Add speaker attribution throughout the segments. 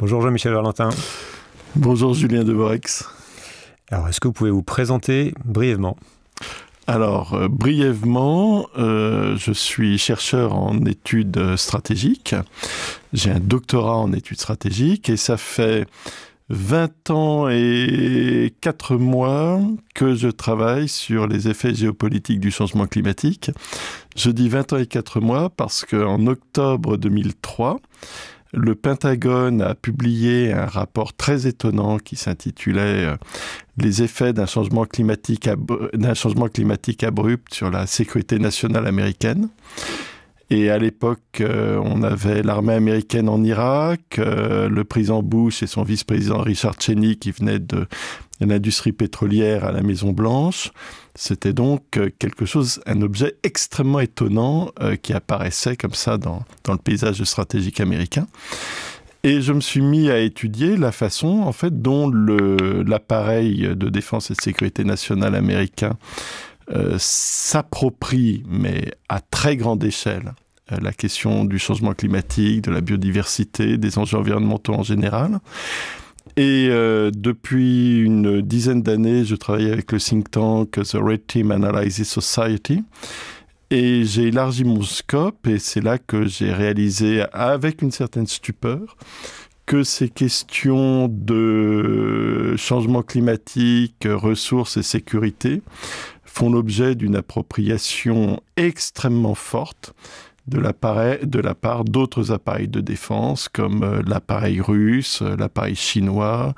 Speaker 1: Bonjour Jean-Michel Valentin. Bonjour Julien Devorex. Alors, est-ce que vous pouvez vous présenter brièvement alors, euh, brièvement, euh, je
Speaker 2: suis chercheur en études stratégiques. J'ai un doctorat en études stratégiques et ça fait 20 ans et 4 mois que je travaille sur les effets géopolitiques du changement climatique. Je dis 20 ans et 4 mois parce qu'en octobre 2003, le Pentagone a publié un rapport très étonnant qui s'intitulait euh, Les effets d'un changement, climatique changement climatique abrupt sur la sécurité nationale américaine. Et à l'époque, euh, on avait l'armée américaine en Irak, euh, le président Bush et son vice-président Richard Cheney qui venaient de l'industrie pétrolière à la Maison Blanche. C'était donc euh, quelque chose, un objet extrêmement étonnant euh, qui apparaissait comme ça dans, le paysage stratégique américain. Et je me suis mis à étudier la façon, en fait, dont l'appareil de défense et de sécurité nationale américain euh, s'approprie, mais à très grande échelle, la question du changement climatique, de la biodiversité, des enjeux environnementaux en général. Et euh, depuis une dizaine d'années, je travaille avec le think tank The Red Team Analysis Society. Et j'ai élargi mon scope et c'est là que j'ai réalisé avec une certaine stupeur que ces questions de changement climatique, ressources et sécurité font l'objet d'une appropriation extrêmement forte de, la part d'autres appareils de défense comme euh, l'appareil russe, euh, l'appareil chinois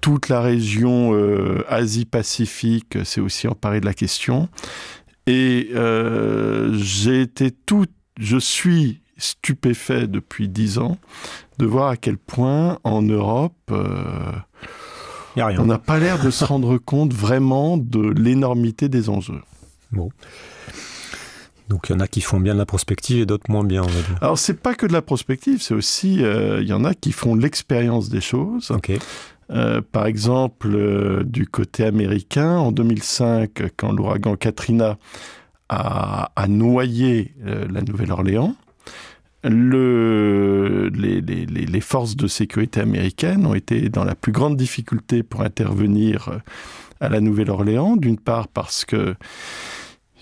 Speaker 2: toute la région euh, Asie-Pacifique c'est aussi emparée de la question. Et j'ai été tout, je suis stupéfait depuis dix ans de voir à quel point en Europe, on
Speaker 1: n'a pas l'air de
Speaker 2: se rendre compte vraiment de l'énormité des enjeux. Bon. Donc il y en a qui font bien de la prospective et d'autres moins bien. Alors ce n'est Alors c'est pas que de la prospective, c'est aussi euh, il y en a qui font l'expérience des choses. Ok. Euh, par exemple, euh, du côté américain, en 2005, quand l'ouragan Katrina a, noyé la Nouvelle-Orléans, le, les, les, forces de sécurité américaines ont été dans la plus grande difficulté pour intervenir à la Nouvelle-Orléans, d'une part parce que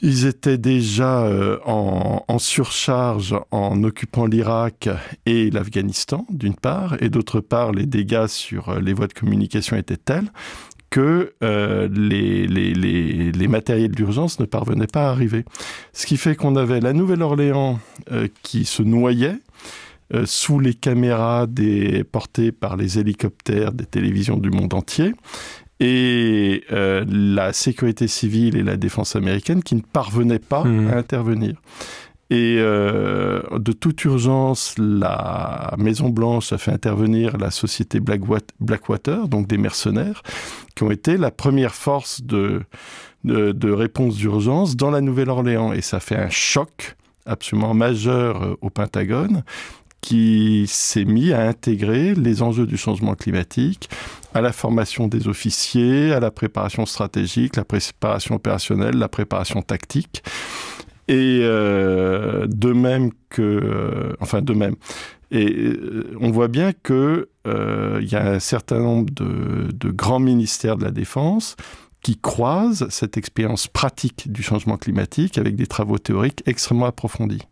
Speaker 2: ils étaient déjà euh, en, surcharge en occupant l'Irak et l'Afghanistan, d'une part, et d'autre part, les dégâts sur euh, les voies de communication étaient tels que euh, les, matériels d'urgence ne parvenaient pas à arriver. Ce qui fait qu'on avait la Nouvelle-Orléans qui se noyait sous les caméras des, portées par les hélicoptères des télévisions du monde entier, et euh, la sécurité civile et la défense américaine qui ne parvenaient pas mhm. à intervenir. Et euh, de toute urgence, la Maison Blanche a fait intervenir la société Blackwater, donc des mercenaires, qui ont été la première force de, de réponse d'urgence dans la Nouvelle-Orléans. Et ça fait un choc absolument majeur euh, au Pentagone qui s'est mis à intégrer les enjeux du changement climatique à la formation des officiers, à la préparation stratégique, la préparation opérationnelle, la préparation tactique. Et euh, de même que, euh, enfin de même, et euh, on voit bien qu'il y a un certain nombre de, de grands ministères de la défense qui croisent cette expérience pratique du changement climatique avec des travaux théoriques extrêmement approfondis.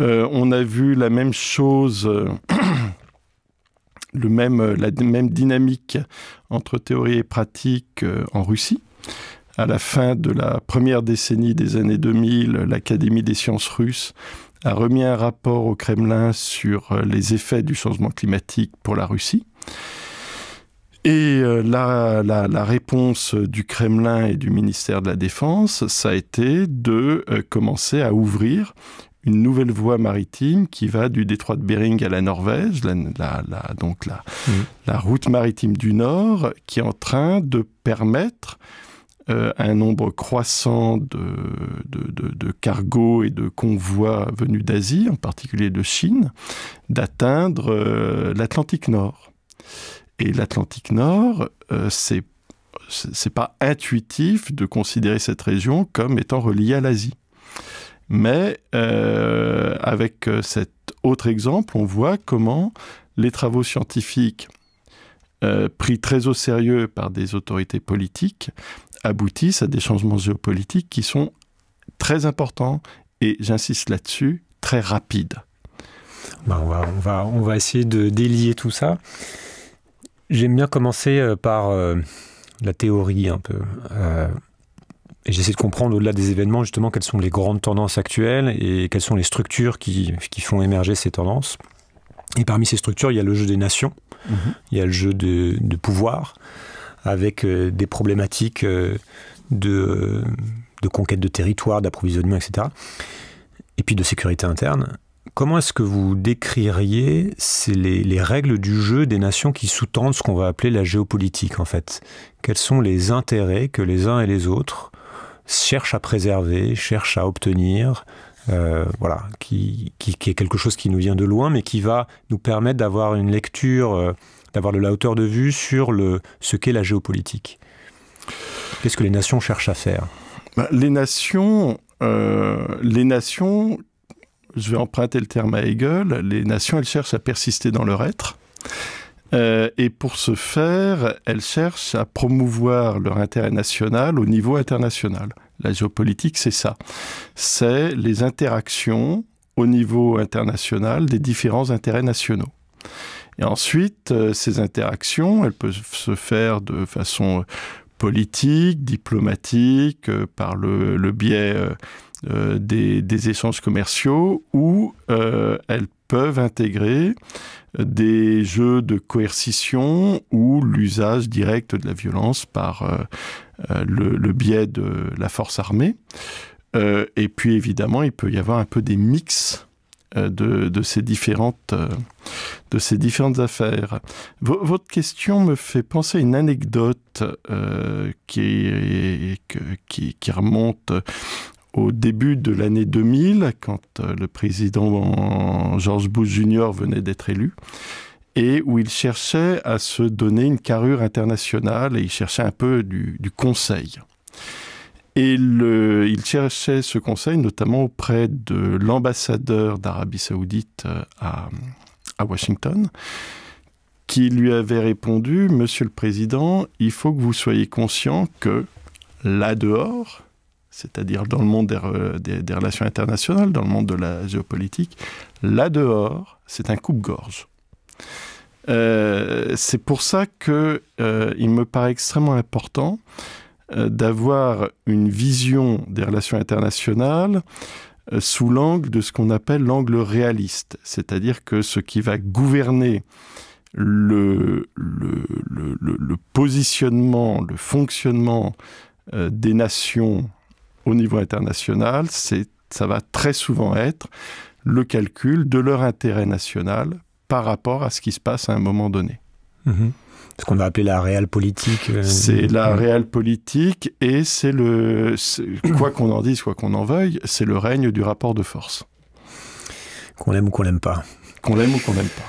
Speaker 2: Euh, on a vu la même chose, euh, le même, euh, la même dynamique entre théorie et pratique en Russie. À la fin de la première décennie des années 2000, l'Académie des sciences russes a remis un rapport au Kremlin sur les effets du changement climatique pour la Russie. Et la, la, réponse du Kremlin et du ministère de la Défense, ça a été de commencer à ouvrir une nouvelle voie maritime qui va du détroit de Bering à la Norvège, la, donc la, route maritime du Nord, qui est en train de permettre euh, un nombre croissant de, cargos et de convois venus d'Asie, en particulier de Chine, d'atteindre euh, l'Atlantique Nord. Et l'Atlantique Nord, euh, c'est c'est pas intuitif de considérer cette région comme étant reliée à l'Asie. Mais euh, avec euh, cet autre exemple, on voit comment les travaux scientifiques euh, pris très au sérieux par des autorités politiques aboutissent à des changements géopolitiques qui sont très importants et,
Speaker 1: j'insiste là-dessus, très rapides. Bah, on, va, on, va, on, va, essayer de délier tout ça. J'aime bien commencer par la théorie un peu. Et j'essaie de comprendre au-delà des événements justement quelles sont les grandes tendances actuelles et quelles sont les structures qui, qui font émerger ces tendances. Et parmi ces structures, il y a le jeu des nations, mhm. il y a le jeu de, de pouvoir, avec euh, des problématiques euh, de, de, conquête de territoire, d'approvisionnement, etc. Et puis de sécurité interne. Comment est-ce que vous décririez les, les règles du jeu des nations qui sous-tendent ce qu'on va appeler la géopolitique, en fait Quels sont les intérêts que les uns et les autres cherche à préserver, cherche à obtenir, euh, voilà, qui, qui, est quelque chose qui nous vient de loin, mais qui va nous permettre d'avoir une lecture, euh, d'avoir de la hauteur de vue sur le, ce qu'est la géopolitique. Qu'est-ce que les nations cherchent à faire bah, Les nations, euh, les
Speaker 2: nations, je vais emprunter le terme à Hegel, les nations, elles cherchent à persister dans leur être. Euh, et pour ce faire, elles cherchent à promouvoir leur intérêt national au niveau international. La géopolitique, c'est ça. C'est les interactions au niveau international des différents intérêts nationaux. Et ensuite, euh, ces interactions, elles peuvent se faire de façon euh, politique, diplomatique, par le, biais des, des, échanges commerciaux, ou elles peuvent intégrer des jeux de coercition ou l'usage direct de la violence par euh, euh, le, biais de la force armée. Euh, et puis évidemment, il peut y avoir un peu des mix de, ces différentes, de ces différentes affaires. votre question me fait penser à une anecdote qui, qui, qui, remonte au début de l'année 2000, quand euh, le président George Bush Jr. venait d'être élu, et où il cherchait à se donner une carrure internationale et il cherchait un peu du, conseil. Et il cherchait ce conseil notamment auprès de l'ambassadeur d'Arabie saoudite euh, à Washington, qui lui avait répondu, Monsieur le Président, il faut que vous soyez conscient que là dehors, c'est-à-dire dans le monde des, relations internationales, dans le monde de la géopolitique, là dehors, c'est un coupe-gorge. Euh, c'est pour ça que euh, il me paraît extrêmement important euh, d'avoir une vision des relations internationales sous l'angle de ce qu'on appelle l'angle réaliste, c'est-à-dire que ce qui va gouverner le positionnement, le fonctionnement des nations au niveau international, ça va très souvent être le calcul de leur intérêt national par rapport à ce qui se passe
Speaker 1: à un moment donné. Mhm. Ce qu'on va appeler la réelle politique. Euh, c'est la
Speaker 2: politique et c'est le. Quoi qu'on en dise, quoi qu'on en veuille, c'est le règne du rapport de force.
Speaker 1: Qu'on aime ou qu'on l'aime pas. Qu'on l'aime ou qu'on l'aime pas.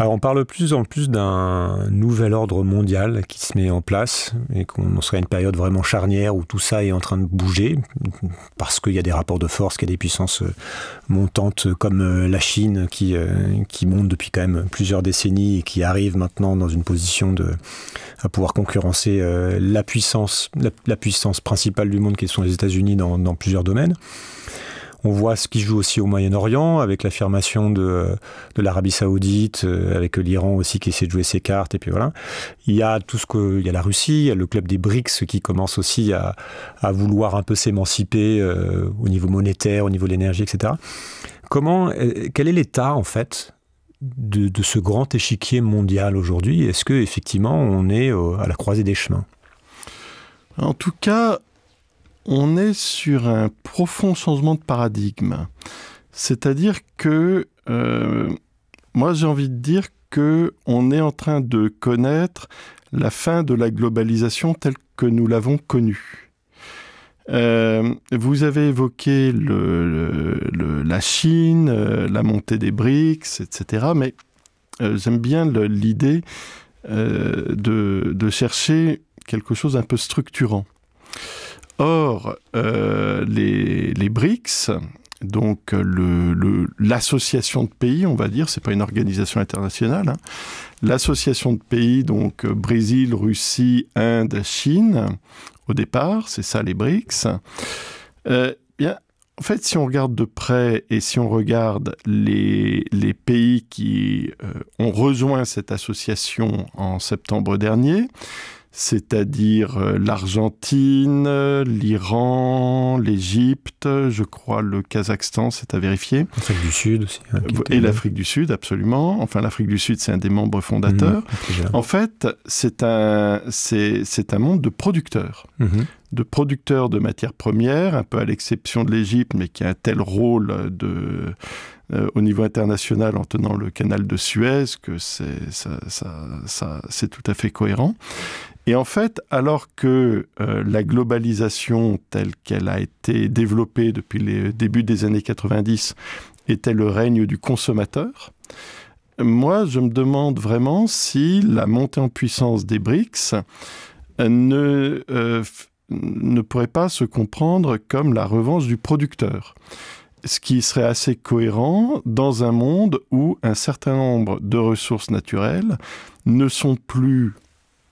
Speaker 1: Alors on parle de plus en plus d'un nouvel ordre mondial qui se met en place et qu'on serait une période vraiment charnière où tout ça est en train de bouger parce qu'il y a des rapports de force, qu'il y a des puissances euh, montantes comme euh, la Chine qui, euh, qui monte depuis quand même plusieurs décennies et qui arrive maintenant dans une position de, à pouvoir concurrencer la puissance, la, puissance principale du monde qui sont les États-Unis dans plusieurs domaines. On voit ce qui se joue aussi au Moyen-Orient, avec l'affirmation de, de l'Arabie Saoudite, euh, avec l'Iran aussi qui essaie de jouer ses cartes, et puis voilà. Il y a tout ce que, il y a la Russie, il y a le club des BRICS qui commence aussi à, à vouloir un peu s'émanciper euh, au niveau monétaire, au niveau de l'énergie, etc. Comment, euh, quel est l'état en fait de, de, ce grand échiquier mondial aujourd'hui Est-ce que effectivement on est à la croisée des chemins en tout cas, on est sur un profond changement de paradigme.
Speaker 2: C'est-à-dire que euh, moi j'ai envie de dire que on est en train de connaître la fin de la globalisation telle que nous l'avons connue. Euh, vous avez évoqué la Chine, euh, la montée des BRICS, etc. Mais j'aime bien l'idée de, chercher quelque chose d'un peu structurant. Or, euh, les, les, BRICS, donc euh, l'association de pays, on va dire, c'est pas une organisation internationale, hein, l'association de pays, donc euh, Brésil, Russie, Inde, Chine, au départ, c'est ça les BRICS. bien, en fait, si on regarde de près et si on regarde les, les pays qui ont rejoint cette association en septembre dernier, c'est-à-dire euh, l'Argentine, l'Iran, l'Égypte, je crois le Kazakhstan, c'est à vérifier. L'Afrique du Sud aussi. Hein, euh, et l'Afrique du Sud, absolument. Enfin, l'Afrique du Sud, c'est un des membres fondateurs. Mhm, en fait, c'est un, monde de producteurs. Mhm. de producteurs de matières premières, un peu à l'exception de l'Égypte, mais qui a un tel rôle euh, au niveau international en tenant le canal de Suez, que c'est tout à fait cohérent. Et en fait, alors que euh, la globalisation telle qu'elle a été développée depuis les débuts des années 90 était le règne du consommateur, moi, je me demande vraiment si la montée en puissance des BRICS euh, ne, euh, ne pourrait pas se comprendre comme la revanche du producteur. Ce qui serait assez cohérent dans un monde où un certain nombre de ressources naturelles ne sont plus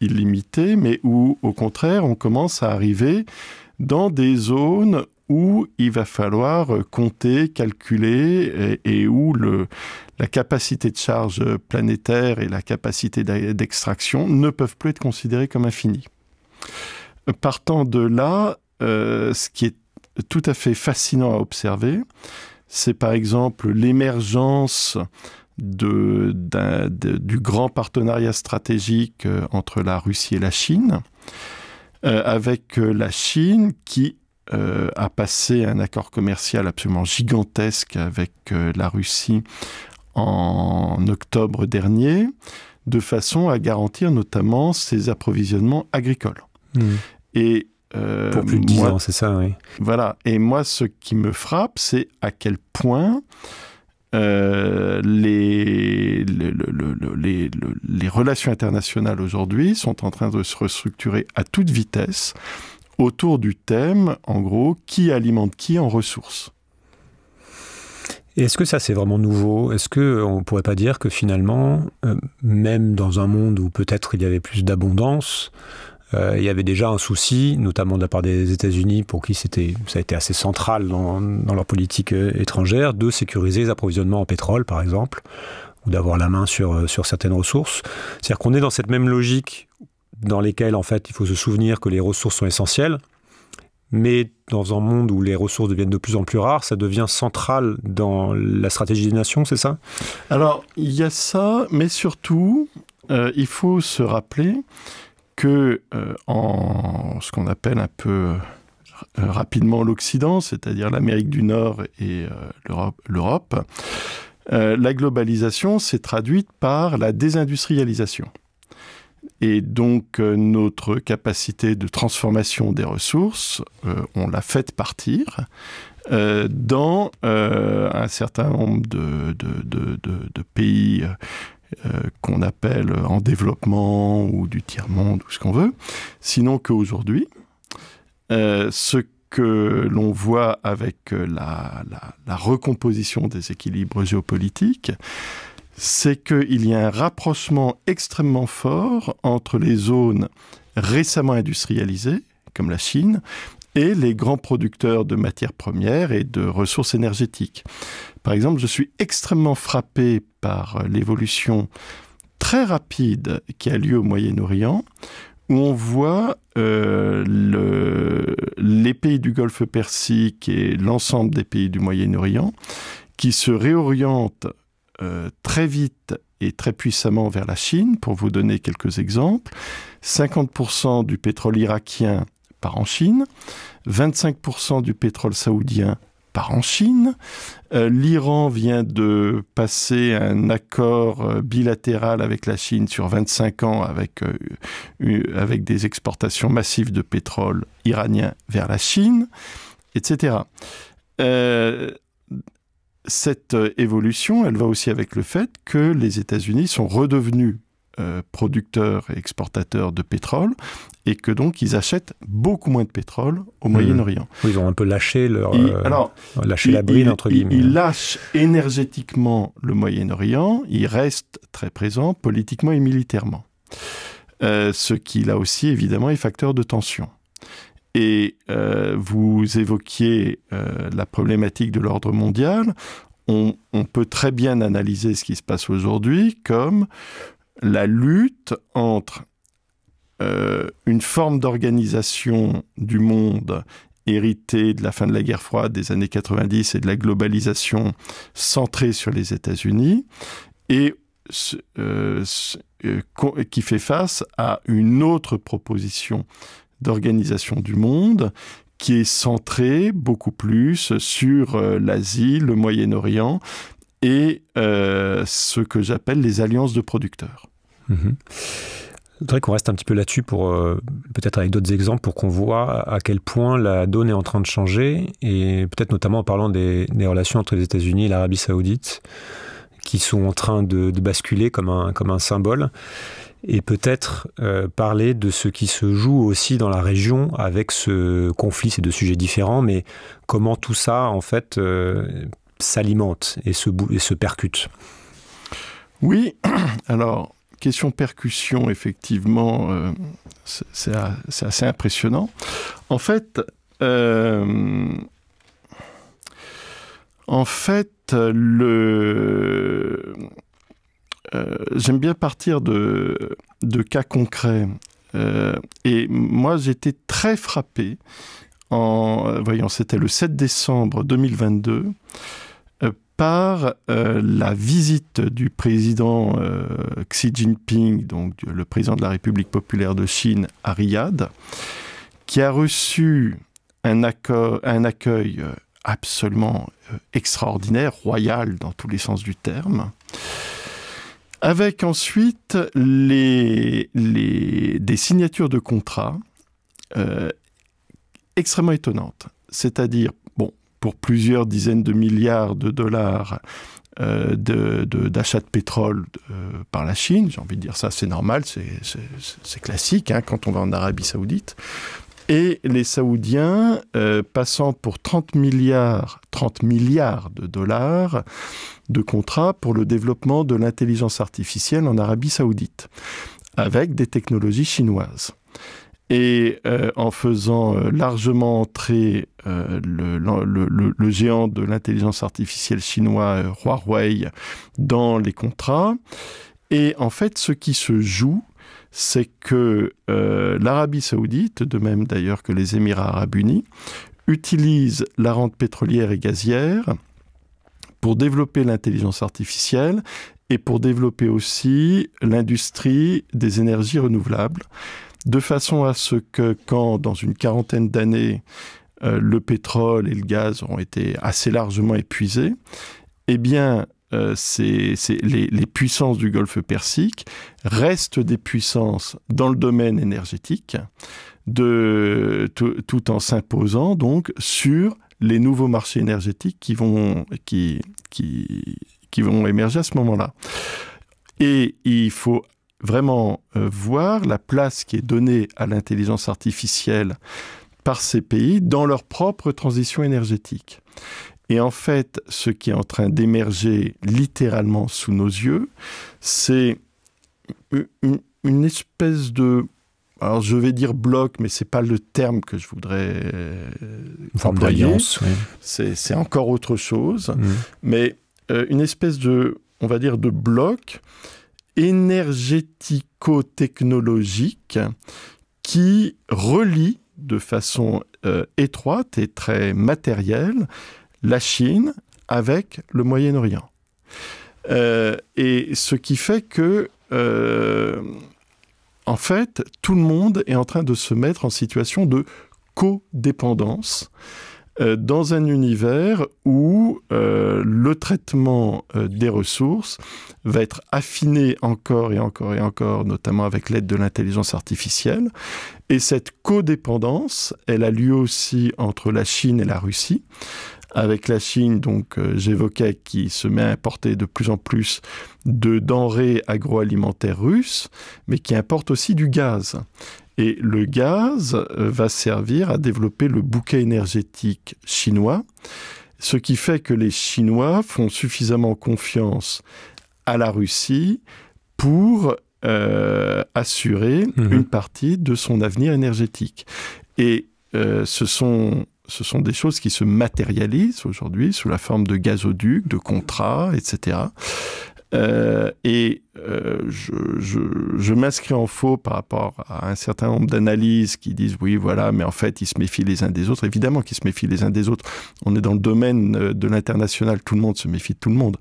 Speaker 2: illimité, mais où, au contraire, on commence à arriver dans des zones où il va falloir compter, calculer et, où le, la capacité de charge planétaire et la capacité d'extraction ne peuvent plus être considérées comme infinies. Partant de là, euh, ce qui est tout à fait fascinant à observer, c'est par exemple l'émergence de, du grand partenariat stratégique euh, entre la Russie et la Chine, euh, avec euh, la Chine qui a passé un accord commercial absolument gigantesque avec la Russie en octobre dernier, de façon à garantir notamment ses approvisionnements agricoles. Hmm. Et pour plus de 10 ans, c'est ça, oui. Voilà. Et moi, ce qui me frappe, c'est à quel point euh, les, relations internationales aujourd'hui sont en train de se restructurer à toute vitesse
Speaker 1: autour du thème, en gros, qui alimente qui en ressources. Est-ce que ça c'est vraiment nouveau Est-ce que euh, on pourrait pas dire que finalement, euh, même dans un monde où peut-être il y avait plus d'abondance, euh, il y avait déjà un souci, notamment de la part des États-Unis, pour qui ça a été assez central dans, leur politique euh, étrangère, de sécuriser les approvisionnements en pétrole, par exemple, ou d'avoir la main sur, euh, certaines ressources. C'est-à-dire qu'on est dans cette même logique dans laquelle, en fait, il faut se souvenir que les ressources sont essentielles, mais dans un monde où les ressources deviennent de plus en plus rares, ça devient central dans la stratégie des nations, c'est ça Alors, il y a ça, mais surtout,
Speaker 2: il faut se rappeler que euh, en ce qu'on appelle un peu euh, euh, rapidement l'Occident, c'est-à-dire l'Amérique du Nord et l'Europe, la globalisation s'est traduite par la désindustrialisation. Et donc notre capacité de transformation des ressources, on l'a faite partir dans un certain nombre de, de pays euh, qu'on appelle en développement ou du tiers-monde ou ce qu'on veut, sinon qu'aujourd'hui, euh, ce que l'on voit avec euh, la, la, recomposition des équilibres géopolitiques, c'est qu'il y a un rapprochement extrêmement fort entre les zones récemment industrialisées, comme la Chine, et les grands producteurs de matières premières et de ressources énergétiques. Par exemple, je suis extrêmement frappé par l'évolution très rapide qui a lieu au Moyen-Orient, où on voit euh, les pays du Golfe Persique et l'ensemble des pays du Moyen-Orient qui se réorientent euh, très vite et très puissamment vers la Chine, pour vous donner quelques exemples. 50% du pétrole irakien part en Chine, 25% du pétrole saoudien part en Chine. Euh, L'Iran vient de passer un accord euh, bilatéral avec la Chine sur 25 ans avec, euh, avec des exportations massives de pétrole iranien vers la Chine, etc. cette évolution, elle va aussi avec le fait que les États-Unis sont redevenus euh, producteurs et exportateurs de pétrole et que donc ils achètent beaucoup moins de pétrole au hmm. Moyen-Orient. Ils ont un peu lâché leur euh, lâché la bride entre guillemets. Ils, lâchent énergétiquement le Moyen-Orient, ils restent très présents politiquement et militairement. Euh, ce qui là aussi évidemment est facteur de tension. Et vous évoquiez la problématique de l'ordre mondial. On, on, peut très bien analyser ce qui se passe aujourd'hui comme la lutte entre euh, une forme d'organisation du monde héritée de la fin de la guerre froide des années 90 et de la globalisation centrée sur les États-Unis et euh, euh, qui fait face à une autre proposition d'organisation du monde qui est centrée beaucoup plus sur l'Asie, le Moyen-Orient, et euh, ce que j'appelle les alliances de producteurs.
Speaker 1: Je mhm. voudrais qu'on reste un petit peu là-dessus pour euh, peut-être avec d'autres exemples pour qu'on voit à quel point la donne est en train de changer et peut-être notamment en parlant des, relations entre les États-Unis et l'Arabie Saoudite qui sont en train de, basculer comme un, comme un symbole et peut-être euh, parler de ce qui se joue aussi dans la région avec ce conflit, ces deux sujets différents, mais comment tout ça en fait s'alimente et se, et se percute Oui, alors,
Speaker 2: question percussion, effectivement, euh, c'est assez impressionnant. En fait, euh, en fait, le... Euh, j'aime bien partir de, de cas concrets. et moi, j'étais très frappé en voyant, c'était le 7 décembre 2022 par euh, la visite du président euh, Xi Jinping, donc le président de la République populaire de Chine à Riyad, qui a reçu un, accueil, euh, absolument extraordinaire, royal dans tous les sens du terme. Avec ensuite les, des signatures de contrats extrêmement étonnantes. C'est-à-dire pour plusieurs dizaines de milliards de dollars euh, d'achat de, pétrole euh, par la Chine. J'ai envie de dire ça, c'est normal, c'est classique hein, quand on va en Arabie saoudite. Et les Saoudiens, euh, passant pour 30 milliards, 30 milliards de dollars de contrats pour le développement de l'intelligence artificielle en Arabie saoudite, avec des technologies chinoises et euh, en faisant euh, largement entrer euh, le, le, géant de l'intelligence artificielle chinois Huawei dans les contrats. Et en fait, ce qui se joue, c'est que l'Arabie saoudite, de même d'ailleurs que les Émirats arabes unis, utilise la rente pétrolière et gazière pour développer l'intelligence artificielle et pour développer aussi l'industrie des énergies renouvelables de façon à ce que quand, dans une quarantaine d'années, euh, le pétrole et le gaz ont été assez largement épuisés, eh bien, euh, c'est les, puissances du Golfe Persique restent des puissances dans le domaine énergétique, tout en s'imposant donc sur les nouveaux marchés énergétiques qui vont, qui vont émerger à ce moment-là. Et il faut vraiment euh, voir la place qui est donnée à l'intelligence artificielle par ces pays dans leur propre transition énergétique. Et en fait, ce qui est en train d'émerger littéralement sous nos yeux, c'est une, espèce de alors je vais dire bloc, mais c'est pas le terme que je voudrais euh, forme C'est encore autre chose, mm. mais euh, une espèce de, on va dire, de bloc énergético-technologique qui relie de façon euh, étroite et très matérielle la Chine avec le Moyen-Orient. Euh, et ce qui fait que, euh, en fait, tout le monde est en train de se mettre en situation de codépendance. Euh, dans un univers où euh, le traitement euh, des ressources va être affiné encore et encore et encore, notamment avec l'aide de l'intelligence artificielle. Et cette codépendance, elle a lieu aussi entre la Chine et la Russie avec la Chine, donc euh, j'évoquais, qui se met à importer de plus en plus de denrées agroalimentaires russes, mais qui importe aussi du gaz. Et le gaz euh, va servir à développer le bouquet énergétique chinois, ce qui fait que les Chinois font suffisamment confiance à la Russie pour euh, assurer mhm. une partie de son avenir énergétique. Et ce sont ce sont des choses qui se matérialisent aujourd'hui sous la forme de gazoducs, de contrats, etc. et euh, euh, je, m'inscris en faux par rapport à un certain nombre d'analyses qui disent oui, voilà, mais en fait, ils se méfient les uns des autres. Évidemment qu'ils se méfient les uns des autres. On est dans le domaine euh, de l'international, tout le monde se méfie de tout le monde.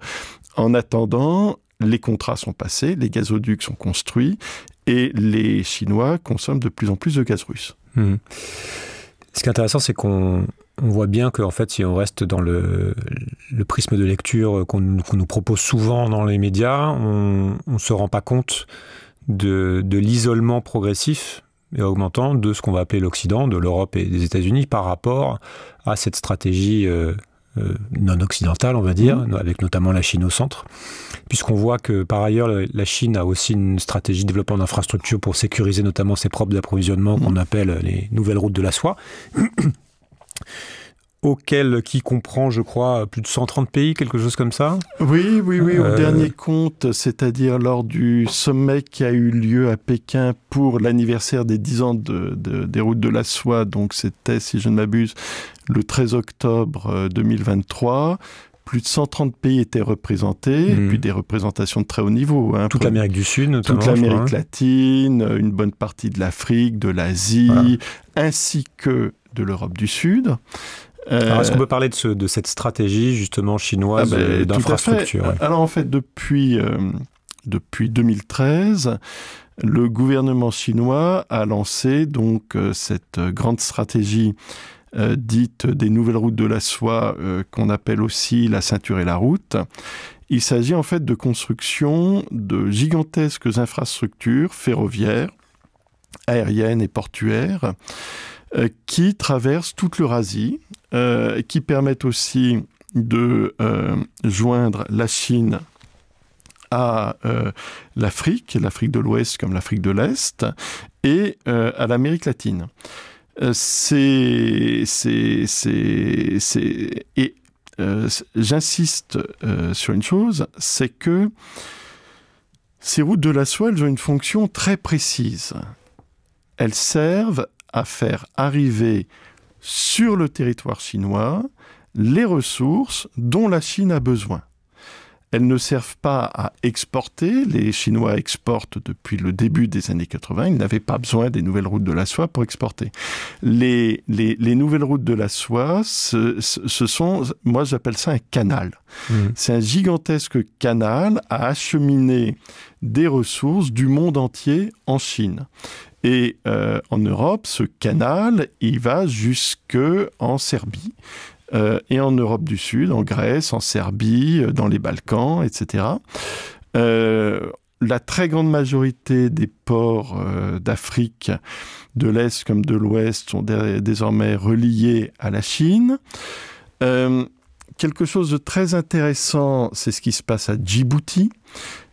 Speaker 2: En attendant, les contrats sont passés, les gazoducs sont construits
Speaker 1: et les Chinois consomment de plus en plus de gaz russe. Mmh. Ce qui est intéressant, c'est qu'on voit bien que fait, si on reste dans le, prisme de lecture qu'on nous propose souvent dans les médias, on ne se rend pas compte de, l'isolement progressif et augmentant de ce qu'on va appeler l'Occident, de l'Europe et des États-Unis par rapport à cette stratégie euh, euh, non occidentale, on va dire, mmh. avec notamment la Chine au centre, puisqu'on voit que par ailleurs la Chine a aussi une stratégie de développement d'infrastructures pour sécuriser notamment ses propres approvisionnements mmh. qu'on appelle les nouvelles routes de la soie auquel qui comprend, je crois, plus de 130 pays, quelque chose comme ça. Oui, oui, oui. Au euh, dernier
Speaker 2: compte, c'est-à-dire lors du sommet qui a eu lieu à Pékin pour l'anniversaire des 10 ans de, des routes de la soie. Donc c'était, si je ne m'abuse, le 13 octobre 2023 euh, plus de 130 pays étaient représentés, et hmm. puis des représentations de très haut niveau. Hein, toute l'Amérique du Sud, notamment. Toute l'Amérique hein. latine, euh, une bonne partie de l'Afrique, de l'Asie, ainsi que
Speaker 1: de l'Europe du Sud. Euh, Alors, est-ce qu'on peut parler de, cette stratégie justement chinoise ah ben, d'infrastructure
Speaker 2: Alors en fait, depuis, euh, depuis 2013, le gouvernement chinois a lancé donc euh, cette grande stratégie dite des nouvelles routes de la soie qu'on appelle aussi la ceinture et la route. Il s'agit en fait de construction de gigantesques infrastructures ferroviaires, aériennes et portuaires qui traversent toute l'Eurasie euh, qui permettent aussi de euh, joindre la Chine à euh, l'Afrique, l'Afrique de l'Ouest comme l'Afrique de l'Est, et à l'Amérique latine. c'est, et j'insiste sur une chose, c'est que ces routes de la soie, ont une fonction très précise. Elles servent à faire arriver sur le territoire chinois les ressources dont la Chine a besoin. Elles ne servent pas à exporter. Les Chinois exportent depuis le début des années 80. Ils n'avaient pas besoin des nouvelles routes de la soie pour exporter. Les, les, nouvelles routes de la soie, ce, sont, moi j'appelle ça un canal. Mmh. C'est un gigantesque canal à acheminer des ressources du monde entier en Chine. Et euh, en Europe, ce canal, il va jusque en Serbie. Euh, et en Europe du Sud, en Grèce, en Serbie, euh, dans les Balkans, etc. la très grande majorité des ports d'Afrique, de l'Est comme de l'Ouest, sont désormais reliés à la Chine. quelque chose de très intéressant, c'est ce qui se passe à Djibouti.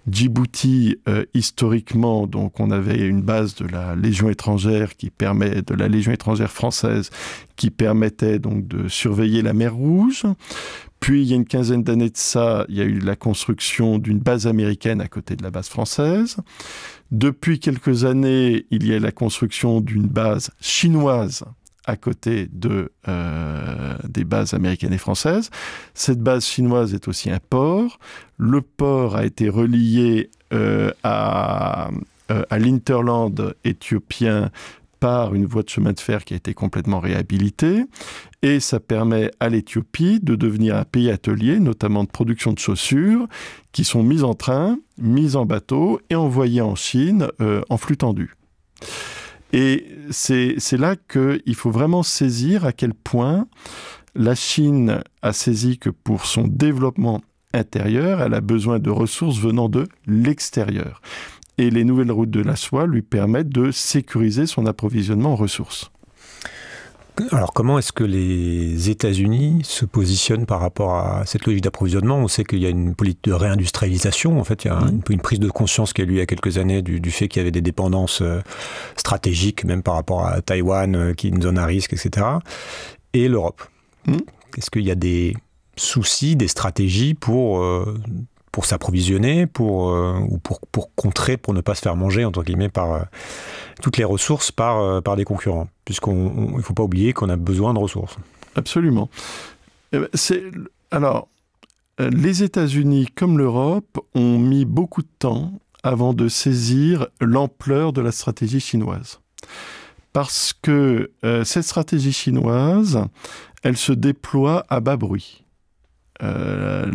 Speaker 2: Djibouti, euh, historiquement, donc on avait une base de la Légion étrangère qui permet de la Légion étrangère française qui permettait donc de surveiller la mer Rouge. Puis il y a une quinzaine d'années de ça, il y a eu la construction d'une base américaine à côté de la base française. Depuis quelques années, il y a la construction d'une base chinoise à côté de, euh, des bases américaines et françaises. Cette base chinoise est aussi un port. Le port a été relié euh, à, euh, à l'interland éthiopien par une voie de chemin de fer qui a été complètement réhabilitée. Et ça permet à l'Éthiopie de devenir un pays atelier, notamment de production de chaussures, qui sont mises en train, mises en bateau et envoyées en Chine en flux tendu. Et c'est là qu'il faut vraiment saisir à quel point la Chine a saisi que pour son développement intérieur, elle a besoin de ressources venant de l'extérieur. Et les nouvelles
Speaker 1: routes de la soie lui permettent de sécuriser son approvisionnement en ressources. Alors comment est-ce que les États-Unis se positionnent par rapport à cette logique d'approvisionnement On sait qu'il y a une politique de réindustrialisation, en fait, il y a mmh. une, prise de conscience qui a eu lieu il y a quelques années du, fait qu'il y avait des dépendances euh, stratégiques, même par rapport à Taïwan, euh, qui est une zone à risque, etc. Et l'Europe. Mmh. Est-ce qu'il y a des soucis, des stratégies pour... Euh, pour s'approvisionner, pour ou pour, contrer, pour ne pas se faire manger entre guillemets par toutes les ressources par par des concurrents puisqu'il ne faut pas oublier qu'on a besoin de ressources. Absolument. Eh ben, alors euh,
Speaker 2: les États-Unis comme l'Europe ont mis beaucoup de temps avant de saisir l'ampleur de la stratégie chinoise. Parce que euh, cette stratégie chinoise, elle se déploie à bas bruit. Euh,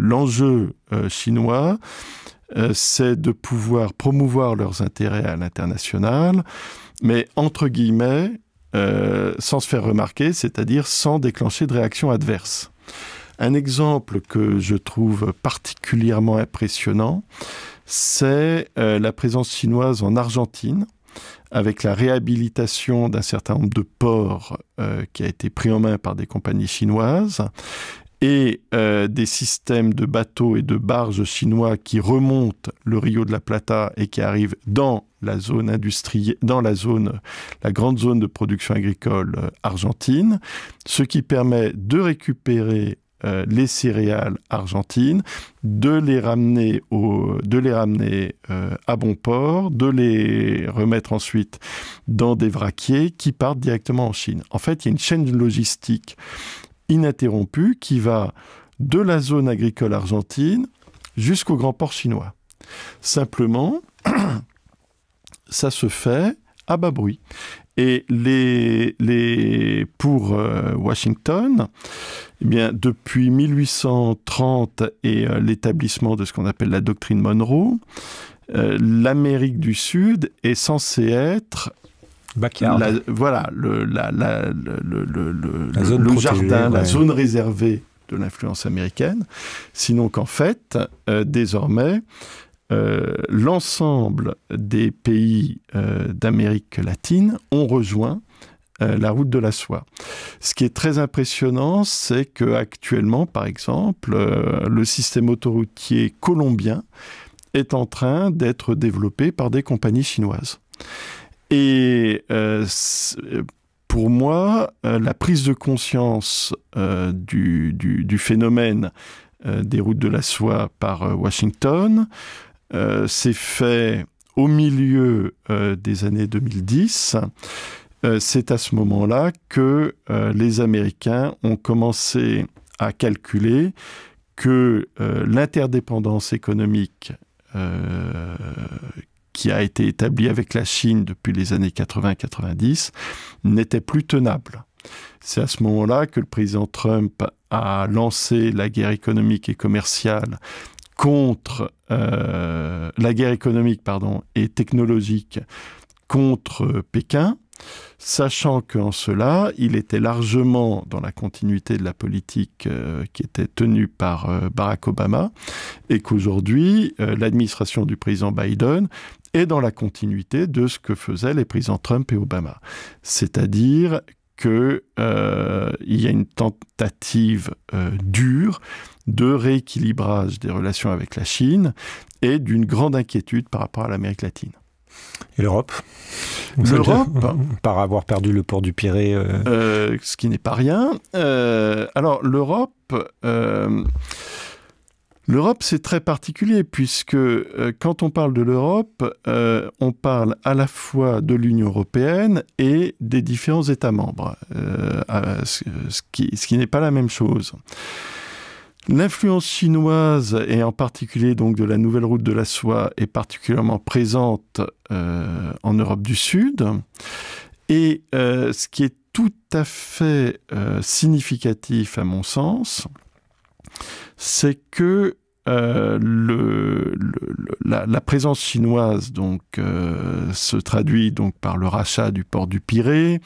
Speaker 2: l'enjeu chinois, c'est de pouvoir promouvoir leurs intérêts à l'international, mais entre guillemets, euh, sans se faire remarquer, c'est-à-dire sans déclencher de réaction adverse. Un exemple que je trouve particulièrement impressionnant, c'est euh, la présence chinoise en Argentine, avec la réhabilitation d'un certain nombre de ports euh, qui a été pris en main par des compagnies chinoises, et euh, des systèmes de bateaux et de barges chinois qui remontent le Rio de la Plata et qui arrivent dans la zone industrielle, dans la zone, la grande zone de production agricole euh, argentine, ce qui permet de récupérer euh, les céréales argentines, de les ramener, au, de les ramener à bon port, de les remettre ensuite dans des vraquiers qui partent directement en Chine. En fait, il y a une chaîne logistique Ininterrompu qui va de la zone agricole argentine jusqu'au grand port chinois. Simplement, ça se fait à bas bruit. Et les, pour euh, Washington, eh bien, depuis 1830 et euh, l'établissement de ce qu'on appelle la doctrine Monroe, euh, l'Amérique du Sud est censée être voilà, le, la, zone jardin, la zone réservée de l'influence américaine, sinon qu'en fait, euh, désormais, euh, l'ensemble des pays euh, d'Amérique latine ont rejoint la route de la soie. Ce qui est très impressionnant, c'est que actuellement, par exemple, le système autoroutier colombien est en train d'être développé par des compagnies chinoises. Et euh, euh, pour moi, euh, la prise de conscience du, phénomène des routes de la soie par Washington s'est fait au milieu des années 2010. C'est à ce moment-là que les Américains ont commencé à calculer que l'interdépendance économique qui a été établi avec la Chine depuis les années 80-90 n'était plus tenable. C'est à ce moment-là que le président Trump a lancé la guerre économique et commerciale contre euh, la guerre économique pardon, et technologique contre euh, Pékin, sachant qu'en cela, il était largement dans la continuité de la politique euh, qui était tenue par Barack Obama, et qu'aujourd'hui, l'administration du président Biden et dans la continuité de ce que faisaient les présidents Trump et Obama. C'est-à-dire qu'il euh, y a une tentative euh, dure de rééquilibrage des relations avec la Chine et d'une grande inquiétude par rapport
Speaker 1: à l'Amérique latine. Et l'Europe L'Europe Par avoir perdu le port du Pirée. Euh. ce qui n'est pas rien.
Speaker 2: alors l'Europe L'Europe, c'est très particulier puisque euh, quand on parle de l'Europe, euh, on parle à la fois de l'Union européenne et des différents États membres, euh, ce, qui, ce qui n'est pas la même chose. L'influence chinoise, et en particulier donc de la nouvelle route de la soie, est particulièrement présente en Europe du Sud. Et ce qui est tout à fait significatif à mon sens, c'est que euh, la, présence chinoise donc, euh, se traduit donc par le rachat du port du Pirée,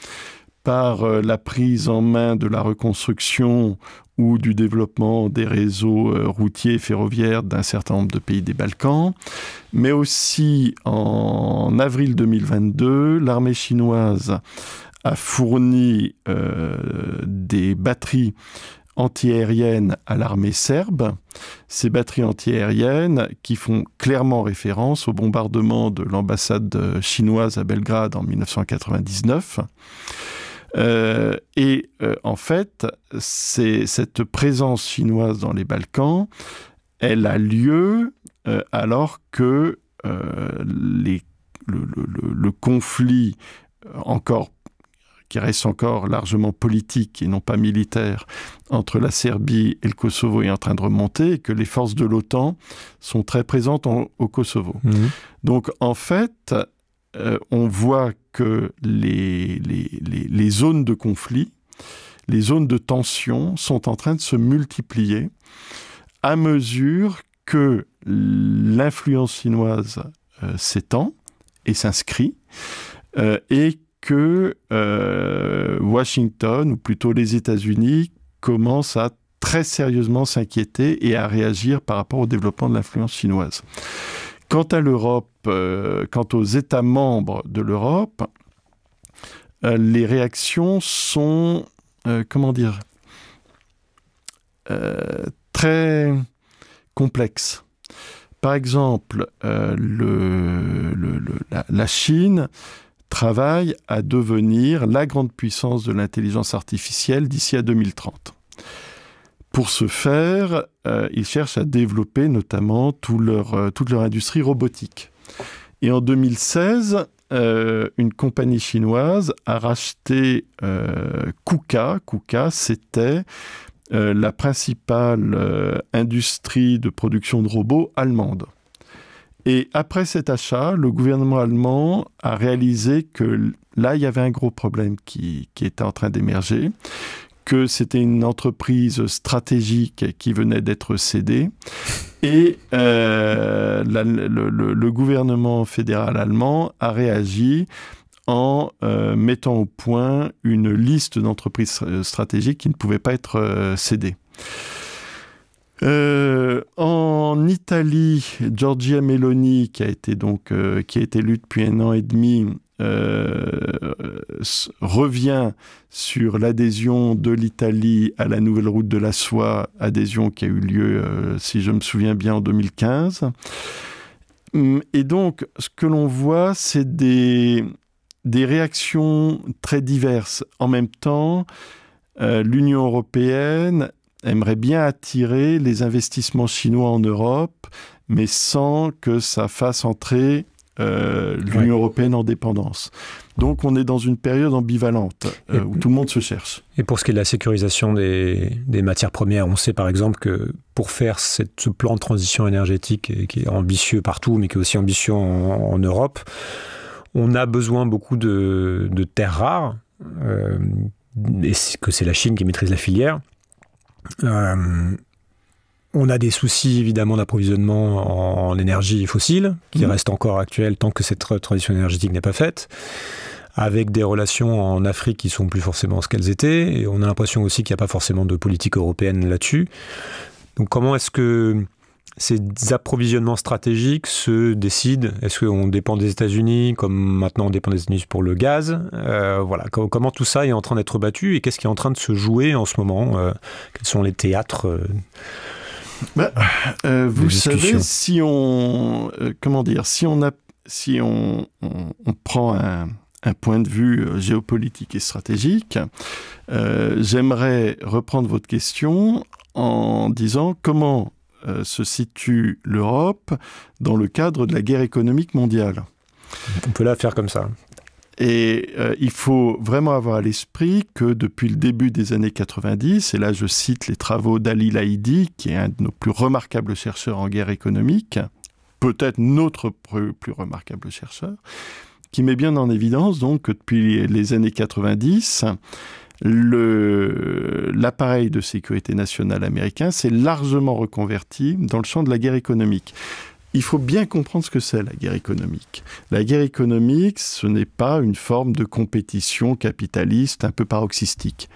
Speaker 2: par euh, la prise en main de la reconstruction ou du développement des réseaux routiers et ferroviaires d'un certain nombre de pays des Balkans, mais aussi en avril 2022, l'armée chinoise a fourni des batteries antiaériennes à l'armée serbe. Ces batteries antiaériennes qui font clairement référence au bombardement de l'ambassade chinoise à Belgrade en 1999. Euh, et euh, en fait, cette présence chinoise dans les Balkans, elle a lieu euh, alors que le, le conflit encore qui reste encore largement politique et non pas militaire, entre la Serbie et le Kosovo est en train de remonter et que les forces de l'OTAN sont très présentes au Kosovo. Mhm. Donc en fait, euh, on voit que les, les, les, zones de conflit, les zones de tension sont en train de se multiplier à mesure que l'influence chinoise euh, s'étend et s'inscrit, euh, et et que euh, Washington, ou plutôt les États-Unis, commencent à très sérieusement s'inquiéter et à réagir par rapport au développement de l'influence chinoise. Quant à l'Europe, euh, quant aux États membres de l'Europe, euh, les réactions sont, comment dire, très complexes. Par exemple, la, Chine travaille à devenir la grande puissance de l'intelligence artificielle d'ici à 2030. Pour ce faire, euh, ils cherchent à développer notamment euh, toute leur industrie robotique. Et en 2016, euh, une compagnie chinoise a racheté Kuka. Kuka, c'était la principale industrie de production de robots allemande. Et après cet achat, le gouvernement allemand a réalisé que là, il y avait un gros problème qui, était en train d'émerger, que c'était une entreprise stratégique qui venait d'être cédée. Et euh, le, gouvernement fédéral allemand a réagi en euh, mettant au point une liste d'entreprises euh, stratégiques qui ne pouvaient pas être cédées. Euh, en Italie, Giorgia Meloni, qui a été donc euh, qui a été élue depuis un an et demi, euh, revient sur l'adhésion de l'Italie à la nouvelle route de la soie, adhésion qui a eu lieu, si je me souviens bien, en 2015. Hum, et donc, ce que l'on voit, c'est des, des réactions très diverses. En même temps, l'Union européenne aimerait bien attirer les investissements chinois en Europe, mais sans que ça fasse entrer
Speaker 1: euh, l'Union européenne en dépendance. Donc on est dans une période ambivalente euh, où tout le monde se cherche. Et pour ce qui est de la sécurisation des, matières premières, on sait par exemple que pour faire cette, ce plan de transition énergétique qui est ambitieux partout, mais qui est aussi ambitieux en, Europe, on a besoin beaucoup de, terres rares. Euh, et que c'est la Chine qui maîtrise la filière. Euh, on a des soucis évidemment d'approvisionnement en, énergie fossile, qui mhm. reste encore actuel tant que cette transition énergétique n'est pas faite, avec des relations en Afrique qui sont plus forcément ce qu'elles étaient, et on a l'impression aussi qu'il n'y a pas forcément de politique européenne là-dessus. Donc comment est-ce que ces approvisionnements stratégiques se décident Est-ce qu'on dépend des États-Unis, comme maintenant on dépend des États-Unis pour le gaz euh, Voilà, comment tout ça est en train d'être battu et qu'est-ce qui est en train de se jouer en ce moment euh, Quels sont les théâtres euh,
Speaker 2: bah, Vous savez, si on, comment dire, si on a, si on, on, prend un, un point de vue géopolitique et stratégique, j'aimerais reprendre votre question en disant comment euh, se situe l'Europe dans le cadre de la guerre économique mondiale. On peut
Speaker 1: la faire comme ça.
Speaker 2: Et euh, il faut vraiment avoir à l'esprit que depuis le début des années 90, et là je cite les travaux d'Ali Laïdi, qui est un de nos plus remarquables chercheurs en guerre économique, peut-être notre plus, remarquable chercheur, qui met bien en évidence donc que depuis les années 90, l'appareil de sécurité nationale américain s'est largement reconverti dans le champ de la guerre économique. Il faut bien comprendre ce que c'est la guerre économique. La guerre économique, ce n'est pas une forme de compétition capitaliste un peu paroxystique.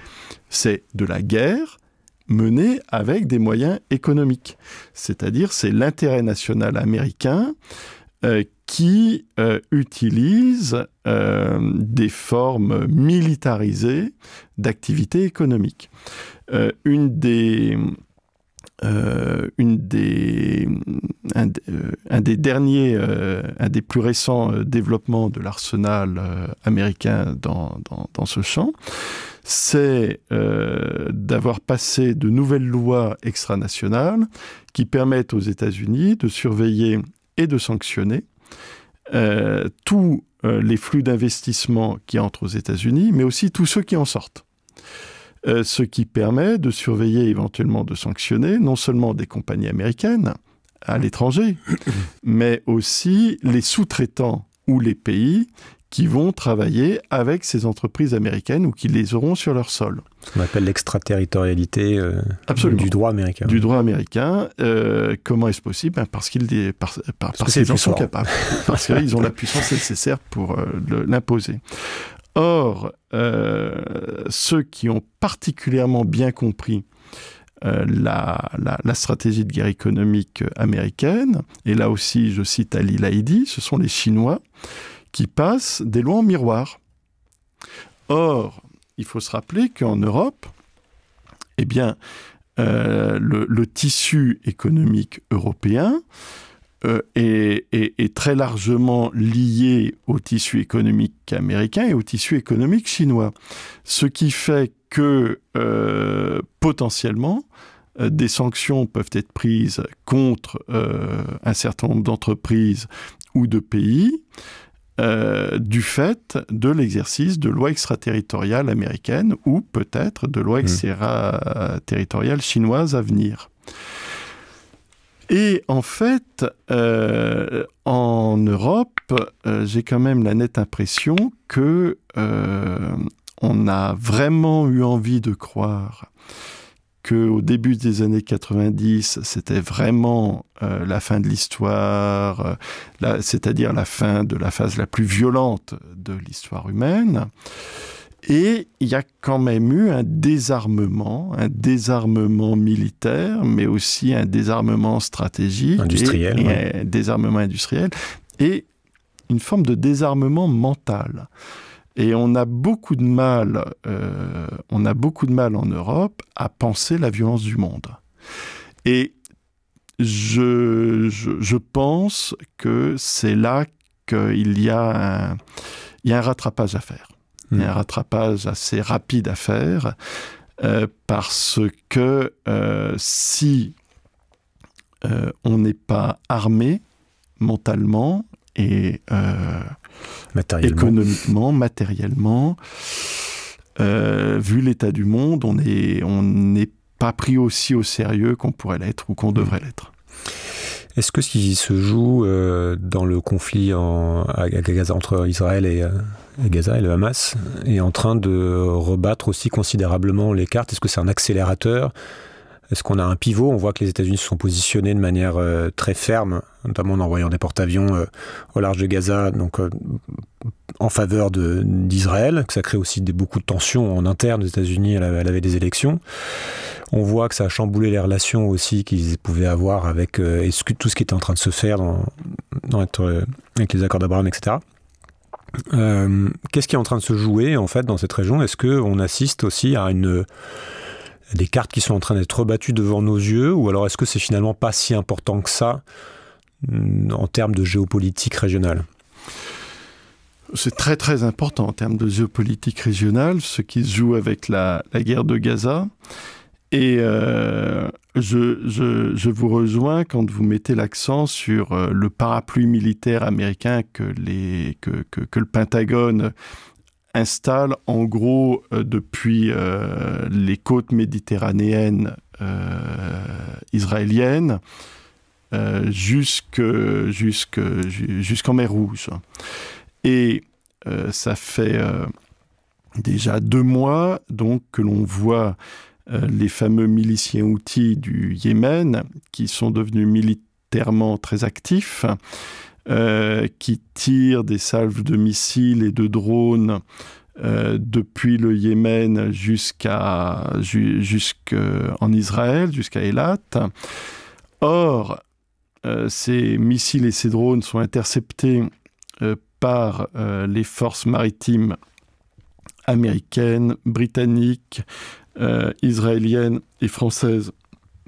Speaker 2: C'est de la guerre menée avec des moyens économiques. C'est-à-dire c'est l'intérêt national américain euh, qui euh, utilisent euh, des formes militarisées d'activité économique. Euh, des, un, des derniers, un des plus récents développements de l'arsenal américain dans, ce champ, c'est d'avoir passé de nouvelles lois extranationales qui permettent aux États-Unis de surveiller et de sanctionner euh, tous euh, les flux d'investissement qui entrent aux États-Unis, mais aussi tous ceux qui en sortent. Euh, ce qui permet de surveiller éventuellement de sanctionner non seulement des compagnies américaines à l'étranger, mais aussi les sous-traitants ou les pays qui vont travailler avec ces entreprises américaines ou qui les auront sur leur sol.
Speaker 1: Ce qu'on appelle l'extraterritorialité euh, du droit américain. Du droit
Speaker 2: américain. Euh, comment est-ce possible ben, Parce qu'ils parce en sont capables. parce qu'ils ont la puissance nécessaire pour euh, l'imposer. Or, ceux qui ont particulièrement bien compris la, stratégie de guerre économique américaine, et là aussi je cite Ali Laidi, ce sont les Chinois qui passent des lois en miroir. Or, il faut se rappeler qu'en Europe, eh bien, euh, le, tissu économique européen euh, est, très largement lié au tissu économique américain et au tissu économique chinois. Ce qui fait que euh, potentiellement, des sanctions peuvent être prises contre un certain nombre d'entreprises ou de pays euh, du fait de l'exercice de lois extraterritoriales américaines ou peut-être de lois hmm. extraterritoriales chinoise à venir. Et en fait, euh, en Europe, euh, j'ai quand même la nette impression que on a vraiment eu envie de croire que au début des années 90, c'était vraiment euh, la fin de l'histoire, euh, c'est-à-dire la fin de la phase la plus violente de l'histoire humaine. Et il y a quand même eu un désarmement, un désarmement militaire, mais aussi un désarmement stratégique, industriel, un désarmement industriel, et une forme de désarmement mental. Et on a beaucoup de mal, euh, on a beaucoup de mal en Europe à penser la violence du monde. Et je, pense que c'est là qu'il y, a un, y a un rattrapage à faire. Il y a un hmm. rattrapage assez rapide à faire euh, parce que euh, si on n'est pas armé mentalement et matériellement. économiquement, matériellement. Euh, vu l'état du monde, on n'est on n'est pas pris aussi au sérieux qu'on pourrait l'être
Speaker 1: ou qu'on mm. devrait l'être. Est-ce que ce qui se joue euh, dans le conflit à entre Israël euh, et, Gaza et le Hamas est en train de rebattre aussi considérablement les cartes Est-ce que c'est un accélérateur est-ce qu'on a un pivot On voit que les États-Unis se sont positionnés de manière euh, très ferme, notamment en envoyant des porte-avions euh, au large de Gaza, donc euh, en faveur d'Israël, que ça crée aussi beaucoup de tensions en interne aux États-Unis Elle avait des élections. On voit que ça a chamboulé les relations aussi qu'ils pouvaient avoir avec tout ce qui était en train de se faire dans, avec les accords d'Abraham, etc. Qu'est-ce qui est en train de se jouer en fait dans cette région Est-ce qu'on assiste aussi à une des cartes qui sont en train d'être rebattues devant nos yeux Ou alors est-ce que c'est finalement pas si important que ça mm, en termes de géopolitique régionale c'est très très important en termes de géopolitique régionale, ce qui se
Speaker 2: joue avec la, guerre de Gaza. Et euh, je, vous rejoins quand vous mettez l'accent sur euh, le parapluie militaire américain que le Pentagone installe en gros euh, depuis euh, les côtes méditerranéennes euh, israéliennes jusqu'en mer Rouge. Et ça fait déjà deux mois donc que l'on voit les fameux miliciens outils du Yémen qui sont devenus militairement très actifs euh, qui tirent des salves de missiles et de drones euh, depuis le Yémen jusqu'à jusqu'en Israël, jusqu'à Eilat. Or, euh, ces missiles et ces drones sont interceptés par les forces maritimes américaines, britanniques, israéliennes et françaises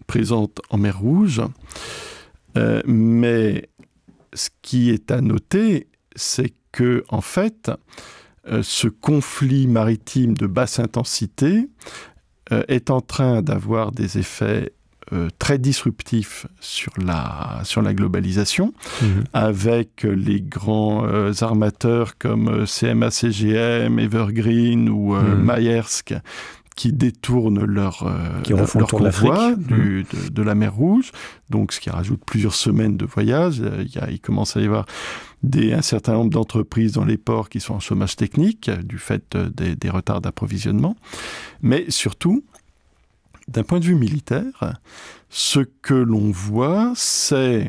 Speaker 2: présentes en mer Rouge. mais ce qui est à noter, c'est que, en fait, euh, ce conflit maritime de basse intensité euh, est en train d'avoir des effets euh, très disruptifs sur la, sur la globalisation, mm-hmm. avec les grands armateurs comme CMA-CGM, Evergreen ou Mayersk. Mm-hmm. Maersk, qui détournent leur, euh, leur, convoi mmh. de, la mer Rouge, donc ce qui rajoute plusieurs semaines de voyage. Euh, il, il commence à y avoir des, un certain nombre d'entreprises dans les ports qui sont en chômage technique euh, du fait des, retards d'approvisionnement. Mais surtout, d'un point de vue militaire, ce que l'on voit, c'est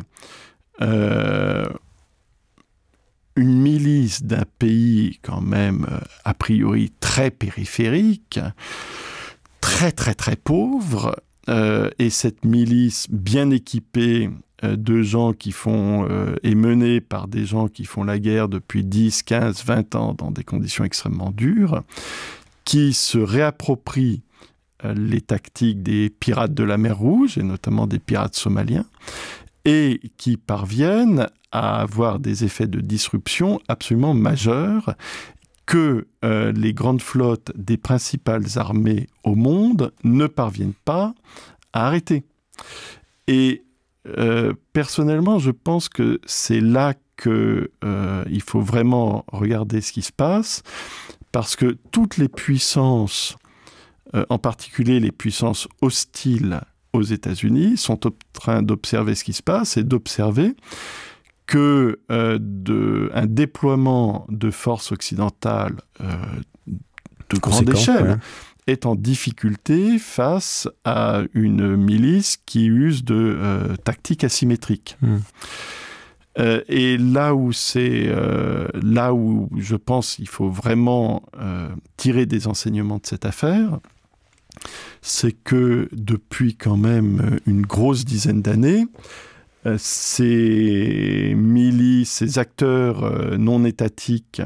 Speaker 2: une milice d'un pays quand même euh, a priori très périphérique, très très très pauvre, euh, et cette milice bien équipée euh, de gens qui font, et menée par des gens qui font la guerre depuis 10, 15, 20 ans dans des conditions extrêmement dures, qui se réapproprient les tactiques des pirates de la mer Rouge, et notamment des pirates somaliens, et qui parviennent à avoir des effets de disruption absolument majeurs que euh, les grandes flottes des principales armées au monde ne parviennent pas à arrêter. Et euh, personnellement, je pense que c'est là qu'il euh, faut vraiment regarder ce qui se passe, parce que toutes les puissances, en particulier les puissances hostiles aux États-Unis, sont en train d'observer ce qui se passe et d'observer que euh, un déploiement de forces occidentales euh, de grande échelle est en difficulté face à une milice qui use de euh, tactiques asymétriques. Hmm. et là où c'est, là où je pense qu'il faut vraiment tirer des enseignements de cette affaire, c'est que depuis quand même euh, une grosse dizaine d'années, euh, ces milices, ces acteurs euh, non étatiques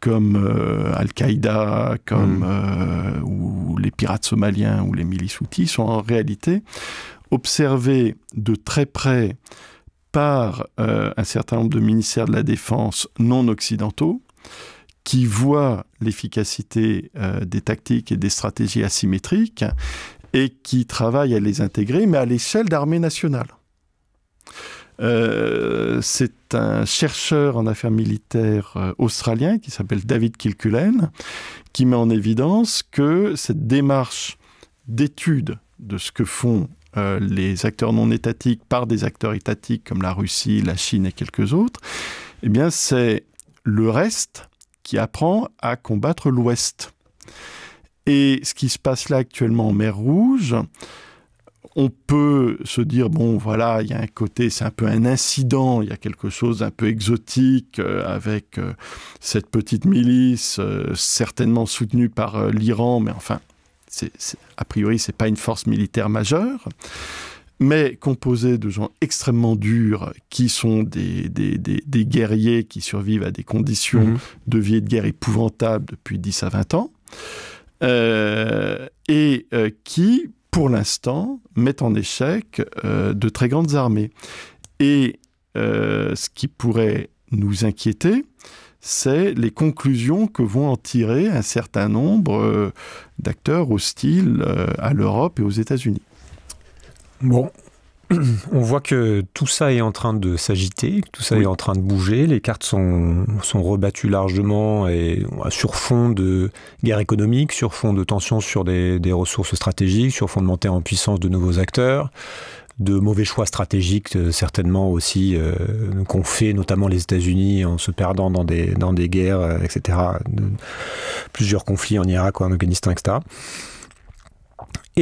Speaker 2: comme Al-Qaïda, comme mm. ou les pirates somaliens ou les milices houthis sont en réalité observés de très près par un certain nombre de ministères de la défense non occidentaux qui voit l'efficacité euh, des tactiques et des stratégies asymétriques et qui travaille à les intégrer, mais à l'échelle d'armée nationale. Euh, c'est un chercheur en affaires militaires euh, australien qui s'appelle David Kilcullen, qui met en évidence que cette démarche d'étude de ce que font les acteurs non étatiques par des acteurs étatiques comme la Russie, la Chine et quelques autres, eh bien c'est le reste apprend à combattre l'Ouest. Et ce qui se passe là actuellement en mer Rouge, on peut se dire, bon, voilà, il y a un côté, c'est un peu un incident, il y a quelque chose un peu exotique euh, avec euh, cette petite milice, euh, certainement soutenue par l'Iran, mais enfin, a priori, c'est pas une force militaire majeure mais composé de gens extrêmement durs qui sont des, des, guerriers qui survivent à des conditions mhm. de vie de guerre épouvantables depuis 10 à 20 ans, euh, et euh, qui, pour l'instant, mettent en échec euh, de très grandes armées. Et ce qui pourrait nous inquiéter, c'est les conclusions que vont en tirer un certain nombre
Speaker 1: d'acteurs hostiles à l'Europe et aux États-Unis. Bon, on voit que tout ça est en train de s'agiter, tout ça est en train de bouger, les cartes sont, sont rebattues largement et sur fond de guerre économique, sur fond de tensions sur des, ressources stratégiques, sur fond de montée en puissance de nouveaux acteurs, de mauvais choix stratégiques euh, certainement aussi euh, qu'ont fait notamment les États-Unis en se perdant dans des, dans des guerres, euh, etc., plusieurs conflits en Irak ou en Afghanistan, etc.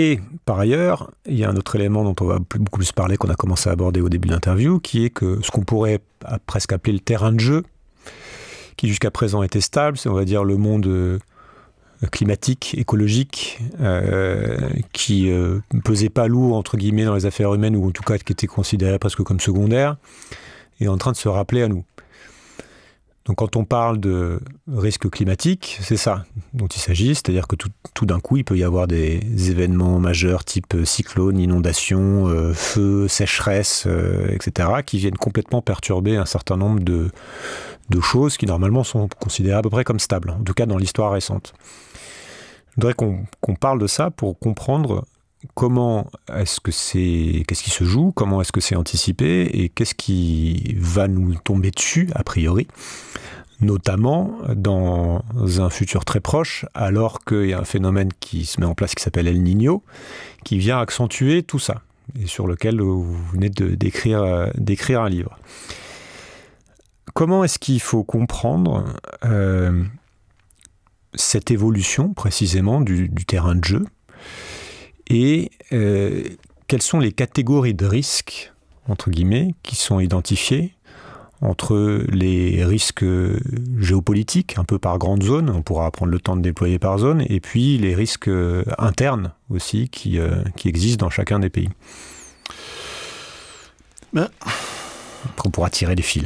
Speaker 1: Et par ailleurs, il y a un autre élément dont on va beaucoup plus parler, qu'on a commencé à aborder au début de l'interview, qui est que ce qu'on pourrait presque appeler le terrain de jeu, qui jusqu'à présent était stable, c'est on va dire le monde euh, climatique, écologique, euh, qui ne euh, pesait pas lourd, entre guillemets, dans les affaires humaines, ou en tout cas qui était considéré presque comme secondaire, est en train de se rappeler à nous. Donc quand on parle de risque climatique, c'est ça dont il s'agit, c'est-à-dire que tout, d'un coup, il peut y avoir des événements majeurs type euh, cyclone, inondation, euh, feu, sécheresse, euh, etc., qui viennent complètement perturber un certain nombre de, choses qui normalement sont considérées à peu près comme stables, en tout cas dans l'histoire récente. Je voudrais qu'on parle de ça pour comprendre comment est-ce que c'est, qu'est-ce qui se joue, comment est-ce que c'est anticipé et qu'est-ce qui va nous tomber dessus a priori, notamment dans un futur très proche, alors qu'il y a un phénomène qui se met en place qui s'appelle El Niño, qui vient accentuer tout ça et sur lequel vous venez de d'écrire d'écrire un livre. Comment est-ce qu'il faut comprendre euh, cette évolution précisément du terrain de jeu et euh, quelles sont les catégories de risques, entre guillemets, qui sont identifiées entre les risques euh, géopolitiques, un peu par grande zone, on pourra prendre le temps de déployer par zone, et puis les risques euh, internes aussi qui, qui existent dans chacun des pays. Ben. On pourra tirer des fils.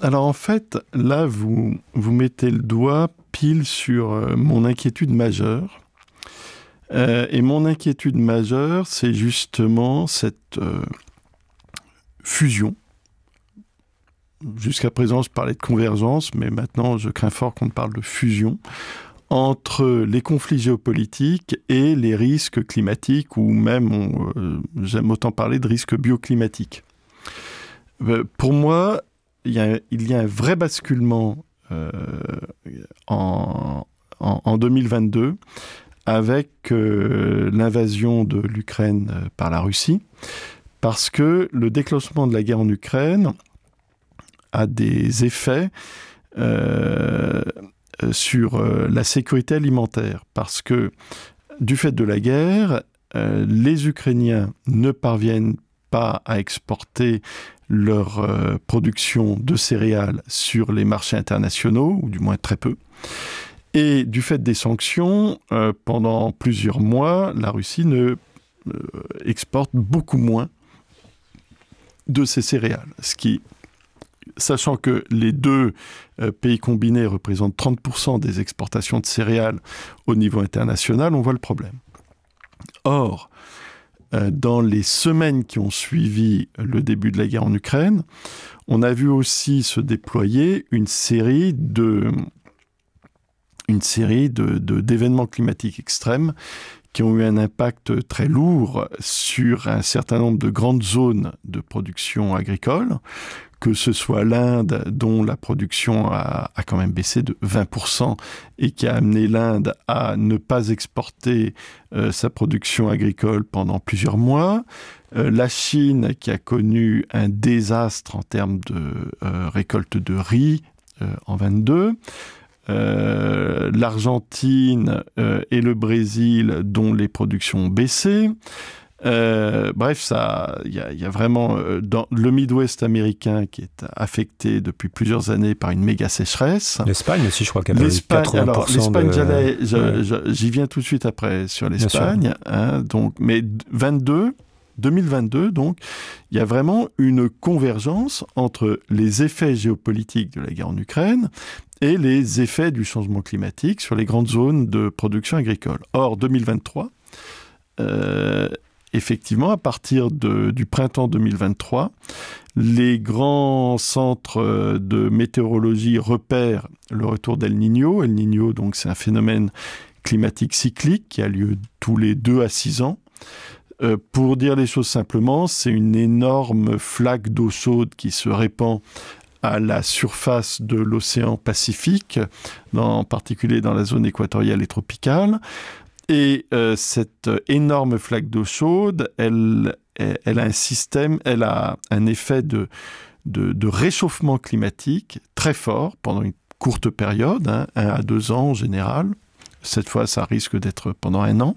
Speaker 2: alors en fait, là, vous, vous mettez le doigt pile sur mon inquiétude majeure, euh, et mon inquiétude majeure, c'est justement cette euh, fusion. Jusqu'à présent, je parlais de convergence, mais maintenant, je crains fort qu'on parle de fusion entre les conflits géopolitiques et les risques climatiques, ou même, euh, j'aime autant parler de risques bioclimatiques. pour moi, il y, a, un vrai basculement en 2022 avec euh, l'invasion de l'Ukraine euh, par la Russie, parce que le déclenchement de la guerre en Ukraine a des effets euh, sur la sécurité alimentaire, parce que du fait de la guerre, les Ukrainiens ne parviennent pas à exporter leur production de céréales sur les marchés internationaux, ou du moins très peu. Et du fait des sanctions, euh, pendant plusieurs mois, la Russie ne euh, exporte beaucoup moins de ses céréales, sachant que les deux euh, pays combinés représentent 30% des exportations de céréales au niveau international, on voit le problème. Or, dans les semaines qui ont suivi le début de la guerre en Ukraine, on a vu aussi se déployer une série de, une série de, d'événements climatiques extrêmes qui ont eu un impact très lourd sur un certain nombre de grandes zones de production agricole, que ce soit l'Inde, dont la production a, quand même baissé de 20% et qui a amené l'Inde à ne pas exporter euh, sa production agricole pendant plusieurs mois, euh, la Chine qui a connu un désastre en termes de euh, récolte de riz en 22, euh, l'Argentine euh, et le Brésil dont les productions ont baissé. Euh, bref, ça, il y, a vraiment dans le Midwest américain qui est affecté depuis plusieurs années par une méga sécheresse. L'Espagne aussi, je crois qu'elle L'Espagne, l'Espagne, j'y viens tout de suite après sur l'Espagne. Hein, donc, mais 22 2022, donc, il y a vraiment une convergence entre les effets géopolitiques de la guerre en Ukraine et les effets du changement climatique sur les grandes zones de production agricole. Or, 2023, euh, effectivement, à partir du printemps 2023, les grands centres euh, de météorologie repèrent le retour d'El Nino. El Nino, donc, c'est un phénomène climatique cyclique qui a lieu tous les deux à 6 ans. Euh, pour dire les choses simplement, c'est une énorme flaque d'eau chaude qui se répand à la surface de l'océan Pacifique, en particulier dans la zone équatoriale et tropicale. Et euh, cette énorme flaque d'eau chaude, elle, a un système, elle a un effet de, de, réchauffement climatique très fort pendant une courte période, hein, un à deux ans en général. Cette fois, ça risque d'être pendant un an.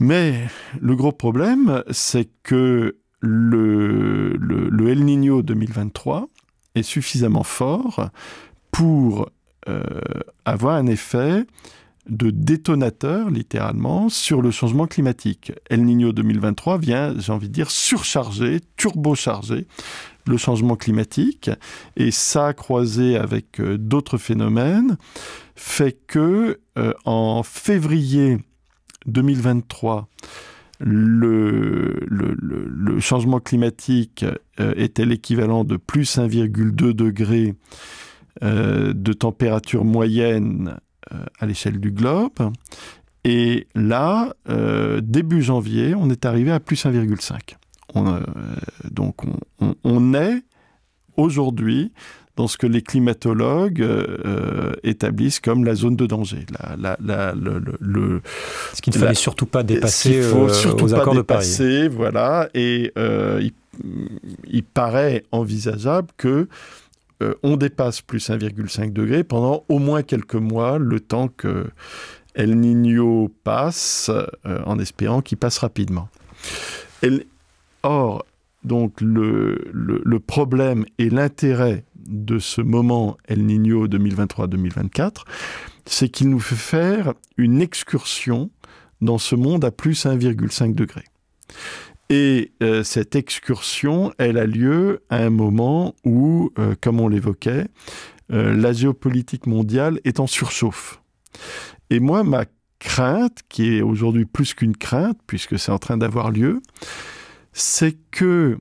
Speaker 2: Mais le gros problème, c'est que le, El Nino 2023 est suffisamment fort pour euh, avoir un effet de détonateur, littéralement, sur le changement climatique. El Nino 2023 vient, j'ai envie de dire, surcharger, turbocharger le changement climatique. Et ça, croisé avec euh, d'autres phénomènes, fait que euh, en février 2023, le, changement climatique euh, était l'équivalent de plus 1,2 degré euh, de température moyenne euh, à l'échelle du globe. Et là, début janvier, on est arrivé à plus 1,5. donc on est aujourd'hui dans ce que les climatologues euh, euh, établissent comme la zone de danger. le, ce qu'il ne fallait surtout pas dépasser faut euh, surtout aux pas dépasser, de Paris. Voilà, et il, paraît envisageable que on dépasse plus 1,5 degré pendant au moins quelques mois, le temps que El Niño passe, en espérant qu'il passe rapidement. Or, donc le, problème et l'intérêt de ce moment El Niño 2023-2024, c'est qu'il nous fait faire une excursion dans ce monde à plus 1,5 degré. Et euh, cette excursion, elle a lieu à un moment où, euh, comme on l'évoquait, euh, la géopolitique mondiale est en surchauffe. Et moi, ma crainte, qui est aujourd'hui plus qu'une crainte, puisque c'est en train d'avoir lieu, c'est que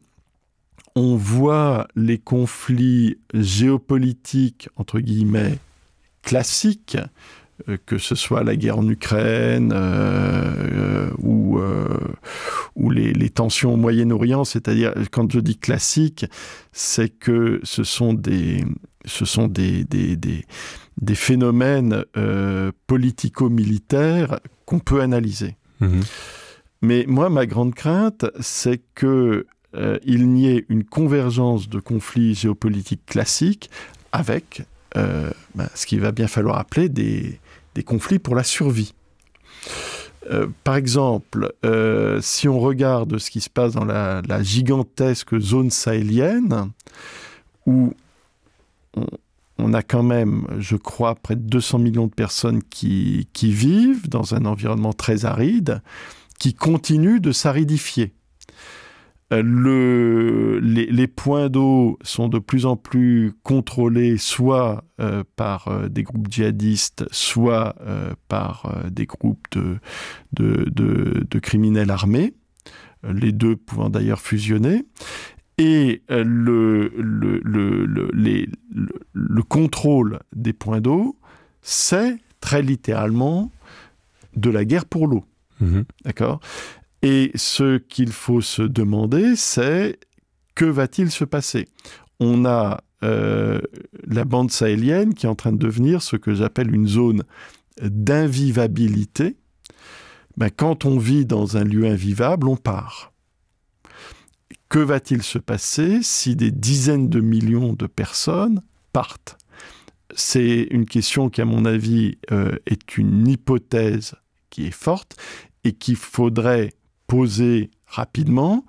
Speaker 2: on voit les conflits géopolitiques, entre guillemets, classiques, euh, que ce soit la guerre en Ukraine euh, euh, ou, les, tensions au Moyen-Orient, c'est-à-dire quand je dis classique, c'est que ce sont des, phénomènes politico-militaires qu'on peut analyser. Mmh mais moi, ma grande crainte, c'est que euh, il n'y ait une convergence de conflits géopolitiques classiques avec euh, ben, ce qu'il va bien falloir appeler des, conflits pour la survie. Euh, par exemple, si on regarde ce qui se passe dans la, gigantesque zone sahélienne, où on, a quand même, je crois, près de 200 millions de personnes qui vivent dans un environnement très aride, qui continue de s'aridifier. Euh, les, points d'eau sont de plus en plus contrôlés soit euh, par euh, des groupes djihadistes, soit par des groupes de, criminels armés, les deux pouvant d'ailleurs fusionner. Et le, contrôle des points d'eau, c'est très littéralement de la guerre pour l'eau. Mhm. D'accord Et ce qu'il faut se demander, c'est que va-t-il se passer On a euh, la bande sahélienne qui est en train de devenir ce que j'appelle une zone d'invivabilité. Ben, quand on vit dans un lieu invivable, on part. Que va-t-il se passer si des dizaines de millions de personnes partent C'est une question qui, à mon avis, euh, est une hypothèse qui est forte et qu'il faudrait poser rapidement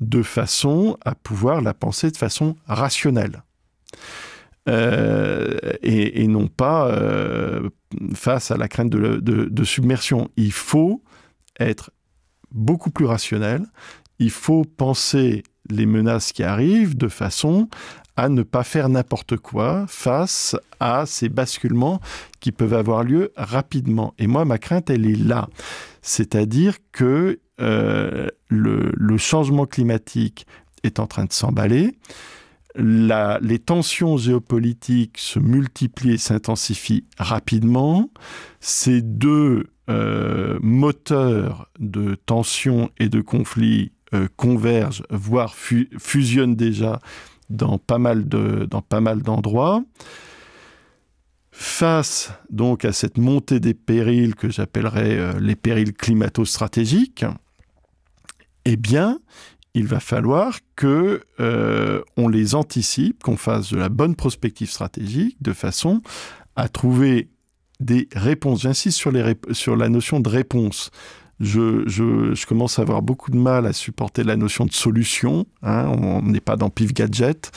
Speaker 2: de façon à pouvoir la penser de façon rationnelle. Euh, et, non pas euh, face à la crainte de submersion. Il faut être beaucoup plus rationnel, il faut penser les menaces qui arrivent de façon à ne pas faire n'importe quoi face à ces basculements qui peuvent avoir lieu rapidement. Et moi, ma crainte, elle est là. C'est-à-dire que euh, le, changement climatique est en train de s'emballer. les tensions géopolitiques se multiplient et s'intensifient rapidement. Ces deux euh, moteurs de tensions et de conflits euh, convergent, voire fusionnent déjà dans pas mal dans pas mal d'endroits. Face donc à cette montée des périls que j'appellerais euh, les périls climato-stratégiques, eh bien, il va falloir que euh, on les anticipe, qu'on fasse de la bonne prospective stratégique, de façon à trouver des réponses. J'insiste sur, sur la notion de réponse je, commence à avoir beaucoup de mal à supporter la notion de solution. Hein. on n'est pas dans Pif Gadget.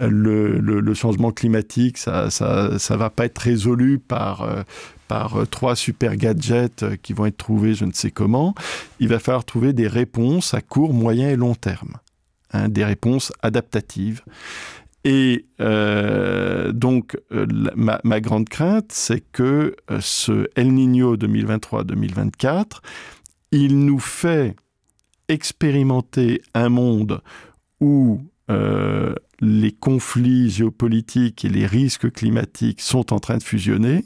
Speaker 2: Le, changement climatique, ça, ça, va pas être résolu par euh, par euh, trois super gadgets euh, qui vont être trouvés je ne sais comment. Il va falloir trouver des réponses à court, moyen et long terme, hein, des réponses adaptatives. Et donc, ma, grande crainte, c'est que ce El Niño 2023-2024 il nous fait expérimenter un monde où euh, les conflits géopolitiques et les risques climatiques sont en train de fusionner,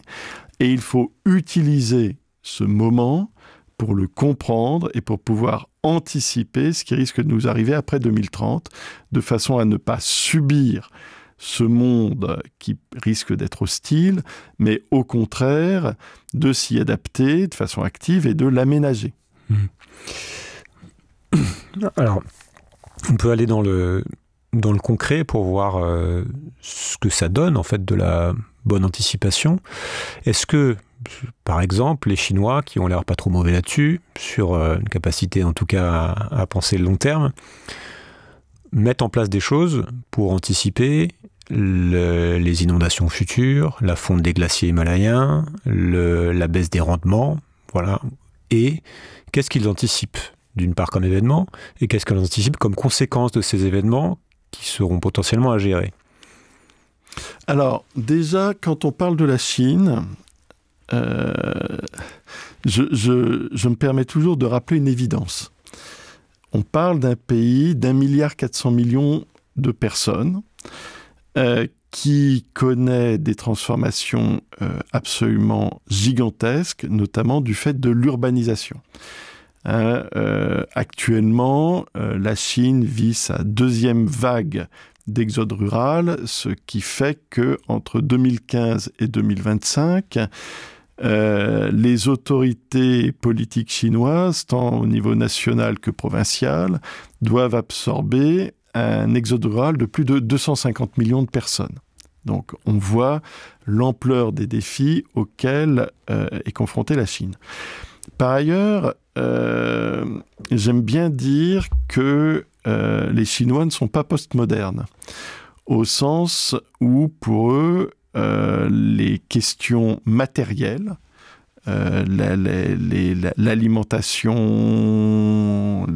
Speaker 2: et il faut utiliser ce moment pour le comprendre et pour pouvoir anticiper ce qui risque de nous arriver après 2030, de façon à ne pas subir ce monde qui risque d'être hostile, mais au contraire de s'y adapter de façon active et de l'aménager.
Speaker 1: Hmm. Alors, on peut aller dans le, dans le concret pour voir euh, ce que ça donne en fait de la bonne anticipation. Est-ce que, par exemple, les Chinois, qui ont l'air pas trop mauvais là-dessus, sur euh, une capacité en tout cas à, penser le long terme, mettent en place des choses pour anticiper les inondations futures, la fonte des glaciers himalayens, la baisse des rendements, voilà, et qu'est-ce qu'ils anticipent d'une part comme événement et qu'est-ce qu'ils anticipent comme conséquence de ces événements qui seront potentiellement à gérer Alors, déjà, quand on parle de la Chine, euh,
Speaker 2: je, me permets toujours de rappeler une évidence. On parle d'un pays d'un milliard 400 millions de personnes euh, qui connaît des transformations euh, absolument gigantesques, notamment du fait de l'urbanisation. Hein, euh, actuellement, euh, la Chine vit sa deuxième vague d'exode rural, ce qui fait que entre 2015 et 2025, les autorités politiques chinoises, tant au niveau national que provincial, doivent absorber un exode rural de plus de 250 millions de personnes. Donc on voit l'ampleur des défis auxquels euh, est confrontée la Chine. Par ailleurs, euh, j'aime bien dire que euh, les Chinois ne sont pas postmodernes, au sens où pour eux, les questions matérielles euh, l'alimentation,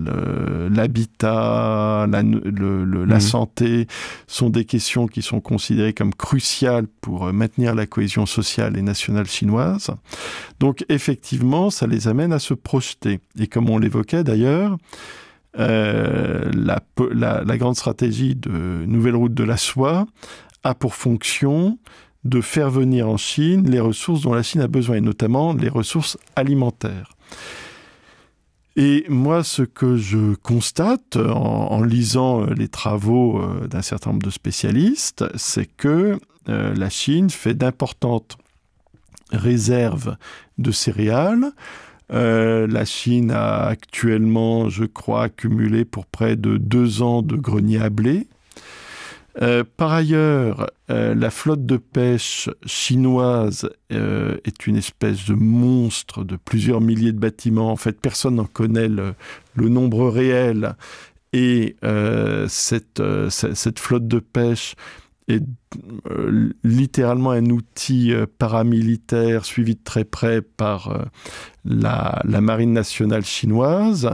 Speaker 2: l'habitat, la, mhm. santé sont des questions qui sont considérées comme cruciales pour euh, maintenir la cohésion sociale et nationale chinoise. Donc effectivement, ça les amène à se projeter. Et comme on l'évoquait d'ailleurs, euh, la, grande stratégie de nouvelle route de la soie a pour fonction de faire venir en Chine les ressources dont la Chine a besoin, et notamment les ressources alimentaires. Et moi, ce que je constate en, lisant euh, les travaux euh, d'un certain nombre de spécialistes, c'est que euh, la Chine fait d'importantes réserves de céréales. la Chine a actuellement, je crois, accumulé pour près de deux ans de greniers à blé. Euh, par ailleurs, euh, la flotte de pêche chinoise euh, est une espèce de monstre de plusieurs milliers de bâtiments. En fait, personne n'en connaît le, nombre réel. Et cette, flotte de pêche est littéralement un outil paramilitaire suivi de très près par la, marine nationale chinoise.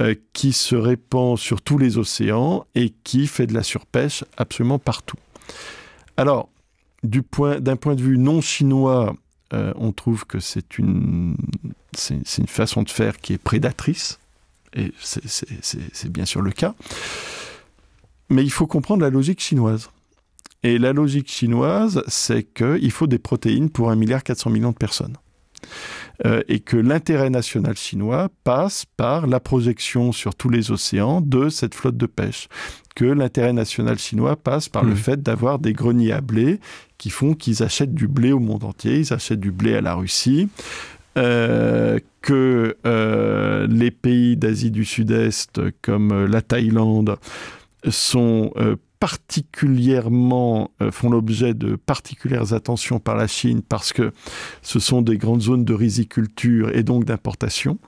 Speaker 2: Euh, qui se répand sur tous les océans et qui fait de la surpêche absolument partout. Alors, d'un point de vue non chinois, euh, on trouve que c'est une, c'est, une façon de faire qui est prédatrice, et c'est bien sûr le cas. Mais il faut comprendre la logique chinoise. Et la logique chinoise, c'est qu'il faut des protéines pour 1,4 milliard de personnes. Euh, et que l'intérêt national chinois passe par la projection sur tous les océans de cette flotte de pêche. Que l'intérêt national chinois passe par le mmh. fait d'avoir des greniers à blé qui font qu'ils achètent du blé au monde entier, ils achètent du blé à la Russie, euh, que euh, les pays d'Asie du Sud-Est comme la Thaïlande sont particulièrement euh, font l'objet de particulières attentions par la Chine parce que ce sont des grandes zones de riziculture et donc d'importation.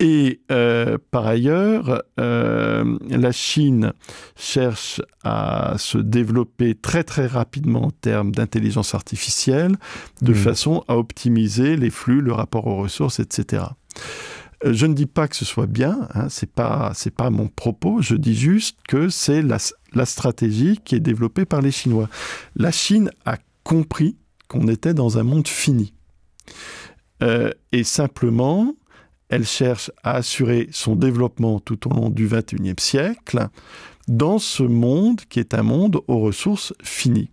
Speaker 2: Et euh, par ailleurs, euh, la Chine cherche à se développer très très rapidement en termes d'intelligence artificielle, de mmh. façon à optimiser les flux, le rapport aux ressources, etc. Euh, je ne dis pas que ce soit bien, hein, c'est pas c'est pas mon propos. Je dis juste que c'est la, stratégie qui est développée par les Chinois. La Chine a compris qu'on était dans un monde fini. Euh, et simplement, elle cherche à assurer son développement tout au long du 21e siècle dans ce monde qui est un monde aux ressources finies.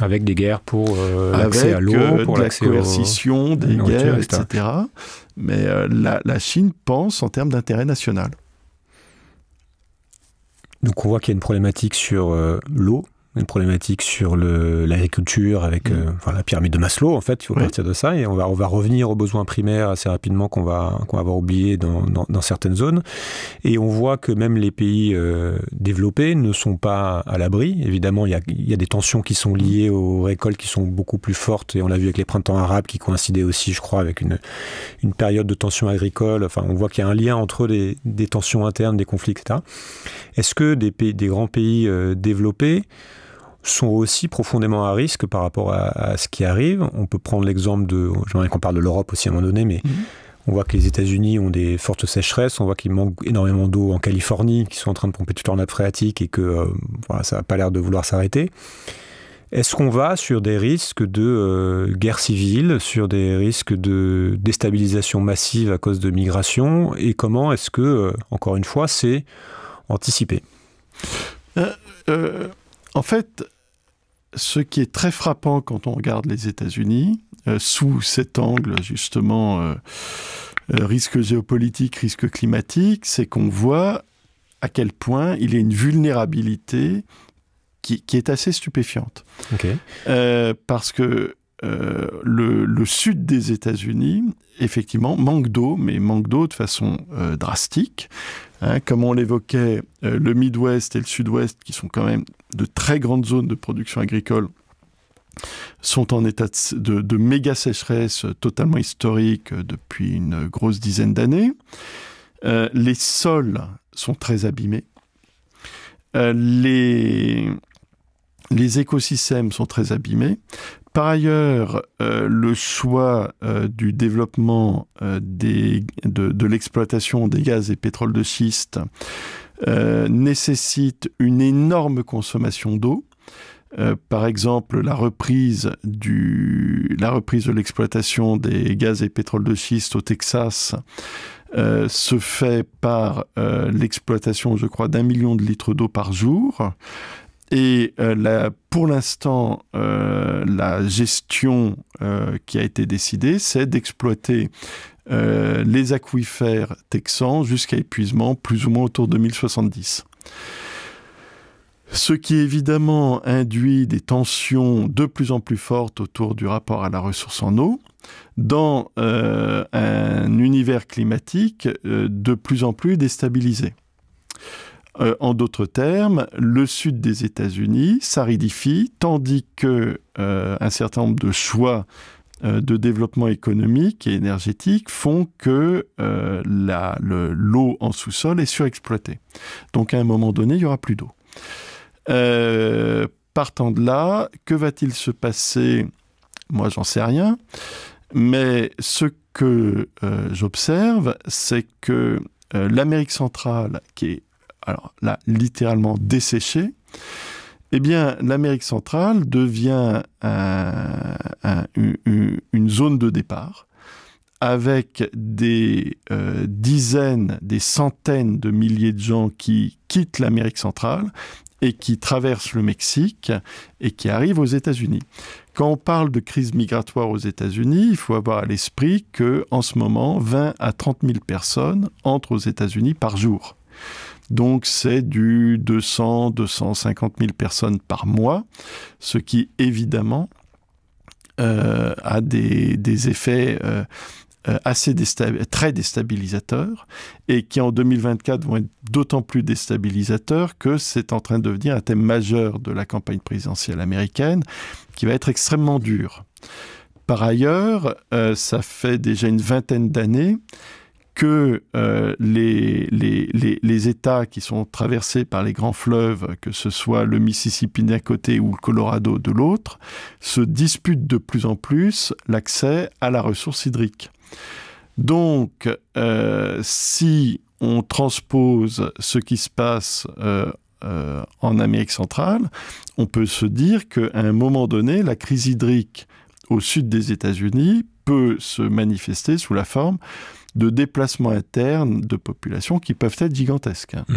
Speaker 2: Avec des guerres pour euh, l'accès à l'eau, pour de la coercition, des guerres, etc. Mais euh, la, Chine pense en termes d'intérêt national.
Speaker 1: Donc on voit qu'il y a une problématique sur euh, l'eau, une problématique sur l'agriculture avec mm. euh, la pyramide de Maslow, en fait, il faut partir de ça, et on va, on va revenir aux besoins primaires assez rapidement qu'on va, qu'on va avoir oublié dans, certaines zones. Et on voit que même les pays euh, développés ne sont pas à l'abri. Évidemment, il y a, y a, des tensions qui sont liées aux récoltes qui sont beaucoup plus fortes, et on l'a vu avec les printemps arabes qui coïncidaient aussi, je crois, avec une, une période de tensions agricoles. Enfin, on voit qu'il y a un lien entre des tensions internes, des conflits, etc. Est-ce que des, pays, des grands pays euh, développés sont aussi profondément à risque par rapport à, ce qui arrive. On peut prendre l'exemple de, j'aimerais qu'on parle de l'Europe aussi à un moment donné, mais mhm. on voit que les États-Unis ont des fortes sécheresses, on voit qu'il manque énormément d'eau en Californie, qui sont en train de pomper tout leur nappe phréatique et que euh, ça n'a pas l'air de vouloir s'arrêter. Est-ce qu'on va sur des risques de euh, guerre civile, sur des risques de déstabilisation massive à cause de migration Et comment est-ce que, euh, encore une fois, c'est anticipé
Speaker 2: En fait, ce qui est très frappant quand on regarde les États-Unis, euh, sous cet angle justement euh, euh, risque géopolitique, risque climatique, c'est qu'on voit à quel point il y a une vulnérabilité qui, est assez stupéfiante. parce que euh, le, sud des États-Unis, effectivement, manque d'eau, mais manque d'eau de façon euh, drastique. Hein, comme on l'évoquait, euh, le Midwest et le Sud-Ouest, qui sont quand même de très grandes zones de production agricole, sont en état de, méga sécheresse totalement historique depuis une grosse dizaine d'années. les sols sont très abîmés. les, les écosystèmes sont très abîmés. Par ailleurs, euh, le choix euh, du développement euh, de, l'exploitation des gaz et pétrole de schiste nécessite une énorme consommation d'eau. par exemple, la reprise, de l'exploitation des gaz et pétrole de schiste au Texas se fait par l'exploitation, je crois, d'un million de litres d'eau par jour. Et euh, pour l'instant, euh, la gestion euh, qui a été décidée, c'est d'exploiter les aquifères texans jusqu'à épuisement, plus ou moins autour de 2070. Ce qui évidemment induit des tensions de plus en plus fortes autour du rapport à la ressource en eau, dans un univers climatique de plus en plus déstabilisé. Euh, en d'autres termes, le sud des États-Unis s'aridifie, tandis que euh, un certain nombre de choix euh, de développement économique et énergétique font que l'eau en sous-sol est surexploitée. Donc à un moment donné, il n'y aura plus d'eau. partant de là, que va-t-il se passer Moi, j'en sais rien. Mais ce que j'observe, c'est que l'Amérique centrale, qui est alors là, littéralement desséchée, eh bien, l'Amérique centrale devient euh, une, zone de départ avec des euh, dizaines, des centaines de milliers de gens qui quittent l'Amérique centrale et qui traversent le Mexique et qui arrivent aux États-Unis. Quand on parle de crise migratoire aux États-Unis, il faut avoir à l'esprit que en ce moment, 20 à 30 000 personnes entrent aux États-Unis par jour. Donc c'est du 200, 250 000 personnes par mois, ce qui évidemment euh, a des, effets euh, euh, assez très déstabilisateurs et qui en 2024 vont être d'autant plus déstabilisateurs que c'est en train de devenir un thème majeur de la campagne présidentielle américaine qui va être extrêmement dur. Par ailleurs, ça fait déjà une vingtaine d'années que euh, les, les, États qui sont traversés par les grands fleuves, que ce soit le Mississippi d'un côté ou le Colorado de l'autre, se disputent de plus en plus l'accès à la ressource hydrique. Donc, euh, si on transpose ce qui se passe euh, en Amérique centrale, on peut se dire qu'à un moment donné, la crise hydrique au sud des États-Unis peut se manifester sous la forme de déplacements internes de populations qui peuvent être gigantesques hein, mhm.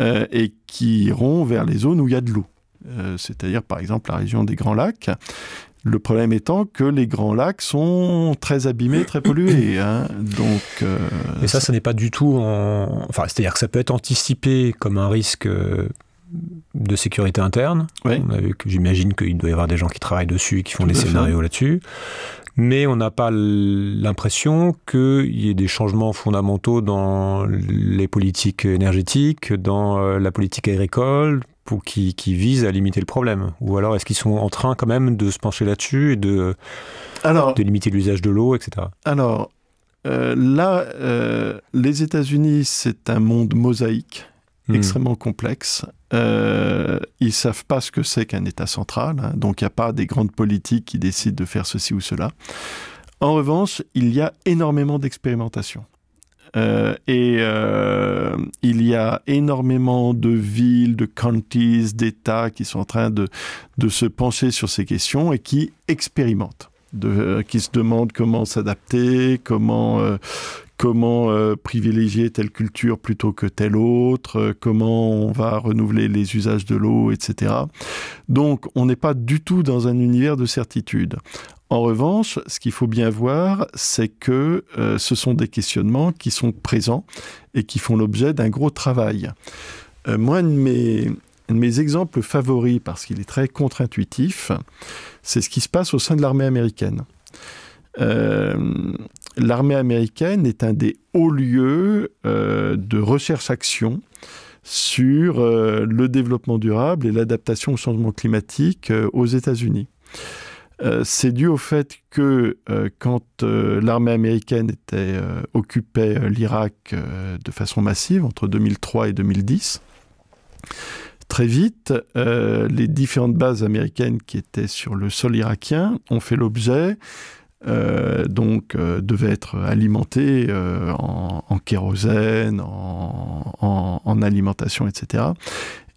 Speaker 2: euh, et qui iront vers les zones où il y a de l'eau. Euh, c'est-à-dire par exemple la région des Grands Lacs. Le problème étant que les grands lacs sont très abîmés,
Speaker 1: très pollués. Hein. Donc, et euh, ça, ça n'est pas du tout. Enfin, c'est-à-dire que ça peut être anticipé comme un risque de sécurité interne. j'imagine qu'il doit y avoir des gens qui travaillent dessus, qui font des scénarios là-dessus mais on n'a pas l'impression qu'il y ait des changements fondamentaux dans les politiques énergétiques, dans euh, la politique agricole, pour, qui, visent à limiter le problème Ou alors est-ce qu'ils sont en train quand même de se pencher là-dessus et de, limiter l'usage de l'eau, etc.
Speaker 2: Alors euh, là, euh, les États-Unis, c'est un monde mosaïque. Hmm. extrêmement complexe. Euh, ils savent pas ce que c'est qu'un État central, hein, donc il n'y a pas des grandes politiques qui décident de faire ceci ou cela. En revanche, il y a énormément d'expérimentation. Euh, et euh, il y a énormément de villes, de counties, d'États qui sont en train de, de se pencher sur ces questions et qui expérimentent. De, euh, qui se demandent comment s'adapter, comment, comment euh, privilégier telle culture plutôt que telle autre, euh, comment on va renouveler les usages de l'eau, etc. Donc on n'est pas du tout dans un univers de certitude. En revanche, ce qu'il faut bien voir, c'est que euh, ce sont des questionnements qui sont présents et qui font l'objet d'un gros travail. moi, un mes, de mes exemples favoris, parce qu'il est très contre-intuitif, c'est ce qui se passe au sein de l'armée américaine l'armée américaine est un des hauts lieux euh, de recherche-action sur euh, le développement durable et l'adaptation au changement climatique euh, aux États-Unis. c'est dû au fait que quand l'armée américaine occupait l'Irak de façon massive entre 2003 et 2010, Très vite, les différentes bases américaines qui étaient sur le sol irakien ont fait l'objet euh, donc devaient euh, devait être alimenté euh, en, kérosène, en, alimentation, etc.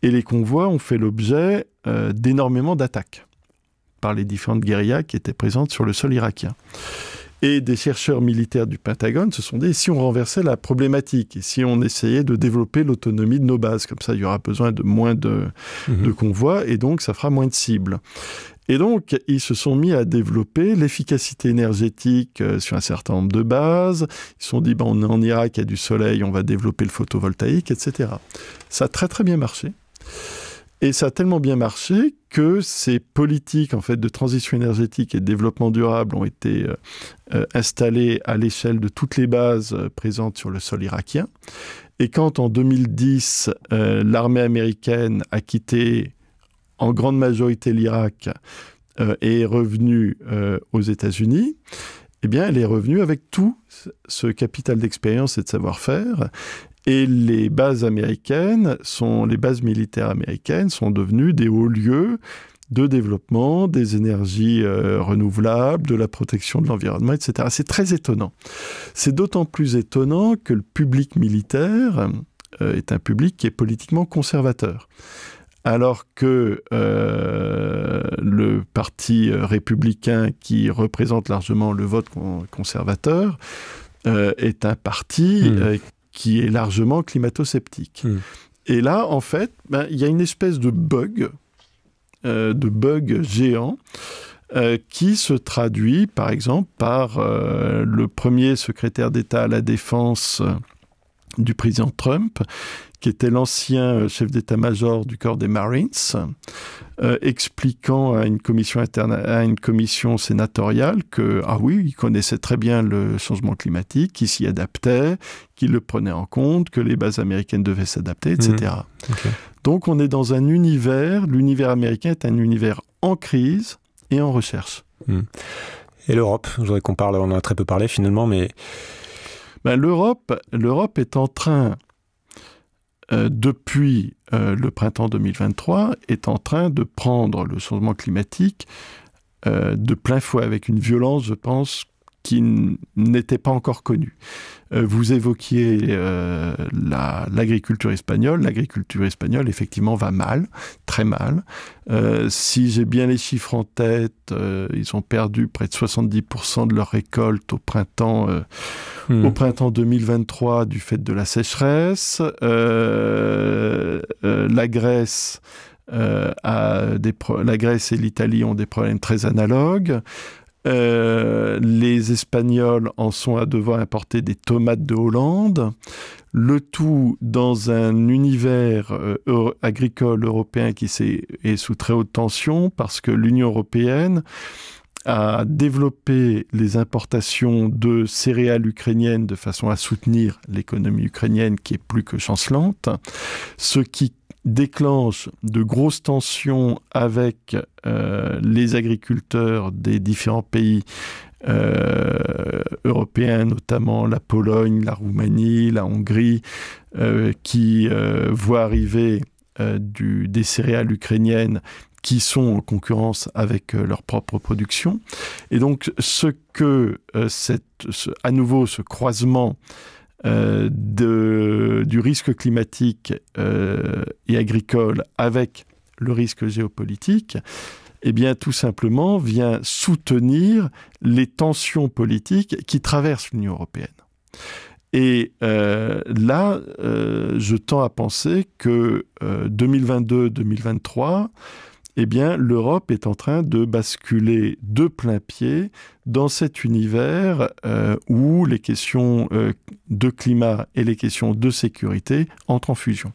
Speaker 2: Et les convois ont fait l'objet d'énormément d'attaques par les différentes guérillas qui étaient présentes sur le sol irakien. Et des chercheurs militaires du Pentagone se sont dit si on renversait la problématique et si on essayait de développer l'autonomie de nos bases, comme ça il y aura besoin de moins de mmh convois et donc ça fera moins de cibles. Et donc, ils se sont mis à développer l'efficacité énergétique euh, sur un certain nombre de bases. Ils se sont dit, ben, on est en Irak, il y a du soleil, on va développer le photovoltaïque, etc. Ça a très très bien marché. Et ça a tellement bien marché que ces politiques en fait de transition énergétique et de développement durable ont été euh, euh, installées à l'échelle de toutes les bases présentes sur le sol irakien. Et quand en 2010 l'armée américaine a quitté en grande majorité l'Irak euh, est revenu euh, aux États-Unis, eh bien, elle est revenue avec tout ce capital d'expérience et de savoir-faire. Et les bases américaines sont, les bases militaires américaines sont devenues des hauts lieux de développement, des énergies euh, renouvelables, de la protection de l'environnement, etc. C'est très étonnant. C'est d'autant plus étonnant que le public militaire est un public qui est politiquement conservateur alors que euh, le parti républicain, qui représente largement le vote conservateur, euh, est un parti mmh. euh, qui est largement climato-sceptique. Mmh. Et là, en fait, ben, il y a une espèce de bug, de bug géant, qui se traduit par exemple par le premier secrétaire d'État à la Défense du président Trump, qui était l'ancien euh, chef d'état-major du corps des Marines, euh, expliquant à une, commission à une commission sénatoriale que, ah oui, il connaissait très bien le changement climatique, qu'il s'y adaptait, qu'il le prenait en compte, que les bases américaines devaient s'adapter, etc. Mmh. Donc on est dans un univers, l'univers américain est un univers en crise et en recherche.
Speaker 1: Mmh. Et l'Europe, je voudrais qu'on parle, on en a très peu parlé finalement, mais ben, L'Europe, L'Europe est en train,
Speaker 2: euh, depuis euh, le printemps 2023, est en train de prendre le changement climatique euh, de plein fouet, avec une violence, je pense, qui n'était pas encore connu. Euh, vous évoquiez euh, l'agriculture espagnole. L'agriculture espagnole, effectivement, va mal, très mal. Euh, si j'ai bien les chiffres en tête, ils ont perdu près de 70% de leur récolte au printemps, hmm. au printemps 2023 du fait de la sécheresse. la Grèce... Euh, des la Grèce et l'Italie ont des problèmes très analogues. Euh, les Espagnols en sont à devoir importer des tomates de Hollande. Le tout dans un univers euh, agricole européen qui est sous très haute tension parce que l'Union européenne a développé les importations de céréales ukrainiennes de façon à soutenir l'économie ukrainienne qui est plus que chancelante, ce qui déclenche de grosses tensions avec euh, les agriculteurs des différents pays euh, européens, notamment la Pologne, la Roumanie, la Hongrie, euh, qui voient arriver des céréales ukrainiennes qui sont en concurrence avec leur propre production. Et donc ce que cette, à nouveau ce croisement euh, du risque climatique euh, et agricole avec le risque géopolitique, eh bien, tout simplement, vient soutenir les tensions politiques qui traversent l'Union européenne. Et euh, là, je tends à penser que 2022-2023 eh bien, l'Europe est en train de basculer de plein pied dans cet univers euh, où les questions euh, de climat et les questions de sécurité entrent en fusion.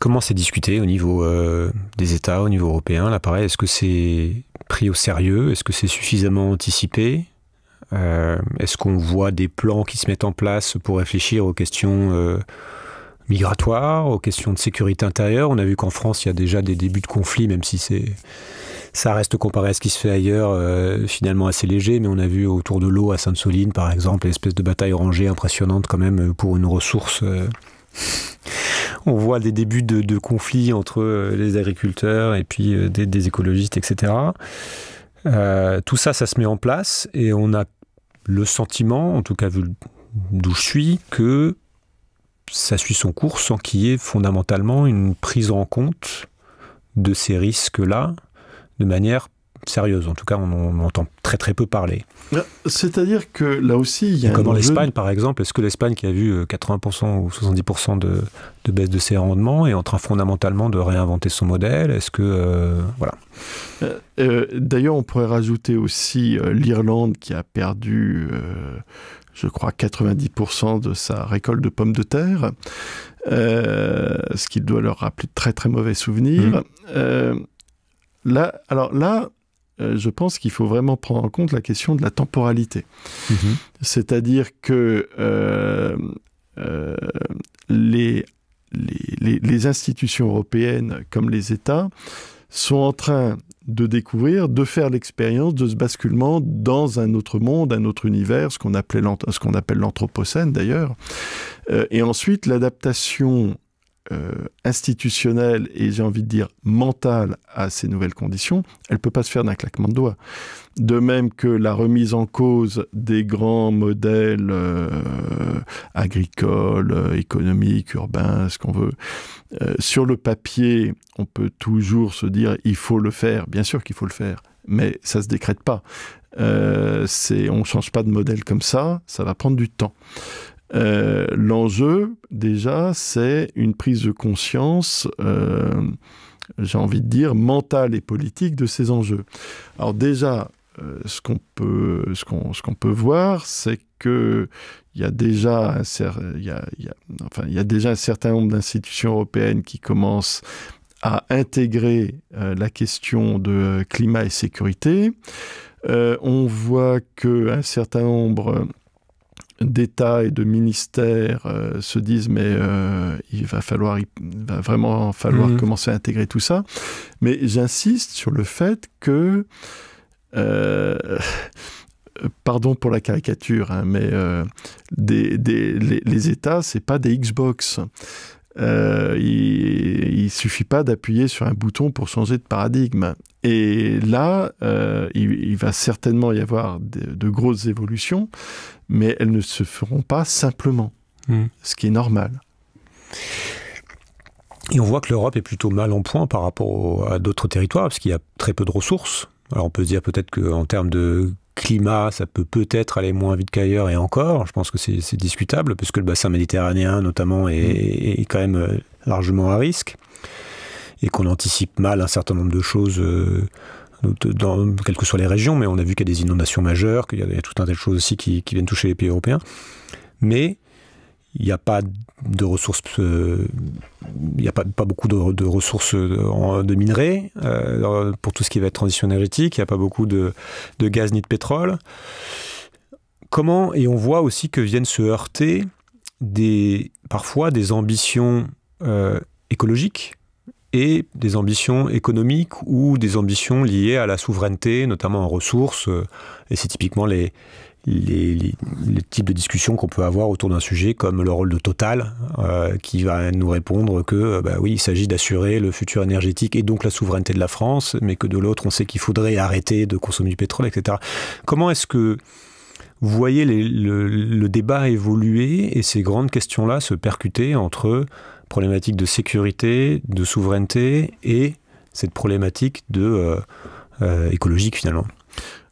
Speaker 1: Comment c'est discuté au niveau euh, des États, au niveau européen Là, est-ce que c'est pris au sérieux Est-ce que c'est suffisamment anticipé Est-ce qu'on voit des plans qui se mettent en place pour réfléchir aux questions migratoires, aux questions de sécurité intérieure. On a vu qu'en France, il y a déjà des débuts de conflits, même si c'est ça reste comparé à ce qui se fait ailleurs, euh, finalement assez léger, mais on a vu autour de l'eau à Sainte-Soline, par exemple, espèce de bataille rangée impressionnante quand même euh, pour une ressource. Euh, on voit des débuts de, de, conflits entre les agriculteurs et puis des, écologistes, etc. tout ça, ça se met en place et on a le sentiment, en tout cas vu d'où je suis, que ça suit son cours sans qu'il y ait fondamentalement une prise en compte de ces risques-là de manière sérieuse. En tout cas, on, en entend très très peu parler.
Speaker 2: Euh, c'est-à-dire que là aussi, il y a... Un comme en l'Espagne,
Speaker 1: par exemple, est-ce que l'Espagne qui a vu 80% euh, ou 70% de, de, baisse de ses rendements est en train fondamentalement de réinventer son modèle Est-ce que... Euh,
Speaker 2: voilà. D'ailleurs, on pourrait rajouter aussi l'Irlande qui a perdu je crois, 90% de sa récolte de pommes de terre, euh, ce qui doit leur rappeler de très très mauvais souvenirs. Mmh. Euh, là, alors là, euh, je pense qu'il faut vraiment prendre en compte la question de la temporalité. Mmh. C'est-à-dire que les, les, institutions européennes comme les États sont en train de découvrir, de faire l'expérience de ce basculement dans un autre monde, un autre univers, ce qu'on appelle l'anthropocène d'ailleurs. Euh, et ensuite, l'adaptation euh, institutionnelle et j'ai envie de dire mentale à ces nouvelles conditions, elle peut pas se faire d'un claquement de doigts. De même que la remise en cause des grands modèles euh, agricoles, économiques, urbains, ce qu'on veut. Euh, sur le papier, on peut toujours se dire il faut le faire, bien sûr qu'il faut le faire, mais ça ne se décrète pas. on ne change pas de modèle comme ça, ça va prendre du temps. Euh, l'enjeu, déjà, c'est une prise de conscience, euh, j'ai envie de dire, mentale et politique de ces enjeux. Alors déjà, euh, ce qu'on peut, ce qu'on, peut voir, c'est que il y a déjà un, enfin, y déjà un certain nombre d'institutions européennes qui commencent à intégrer la question de climat et sécurité. on voit qu'un certain nombre d'État et de ministère euh, se disent mais euh, il va falloir, vraiment falloir mmh. commencer à intégrer tout ça. Mais j'insiste sur le fait que, euh, pardon pour la caricature, hein, mais les, les États, c'est pas des Xbox. Euh, il, ne suffit pas d'appuyer sur un bouton pour changer de paradigme. Et là, euh, il, va certainement y avoir de, grosses évolutions, mais elles ne se feront pas simplement,
Speaker 1: hmm. ce qui est normal. Et on voit que l'Europe est plutôt mal en point par rapport à d'autres territoires, parce qu'il y a très peu de ressources. Alors on peut se dire peut-être qu'en termes de climat, ça peut peut-être aller moins vite qu'ailleurs et encore. Je pense que c'est discutable puisque le bassin méditerranéen notamment est, mm. quand même euh, largement à risque et qu'on anticipe mal un certain nombre de choses. Euh, dans, quelles que soient les régions, mais on a vu qu'il y a des inondations majeures, qu'il y, a tout un tas de choses aussi qui, qui viennent toucher les pays européens. Mais il n'y a pas de ressources, euh, il n'y a pas, pas beaucoup de, ressources euh, de minerais euh, pour tout ce qui va être transition énergétique, il n'y a pas beaucoup de, gaz ni de pétrole. Comment, et on voit aussi que viennent se heurter des, parfois des ambitions écologiques et des ambitions économiques ou des ambitions liées à la souveraineté, notamment en ressources, et c'est typiquement les, les, types de discussions qu'on peut avoir autour d'un sujet, comme le rôle de Total, euh, qui va nous répondre que euh, bah oui, il s'agit d'assurer le futur énergétique et donc la souveraineté de la France, mais que de l'autre, on sait qu'il faudrait arrêter de consommer du pétrole, etc. Comment est-ce que vous voyez le, débat évoluer et ces grandes questions-là se percuter entre problématiques de sécurité, de souveraineté et cette problématique de euh, écologique finalement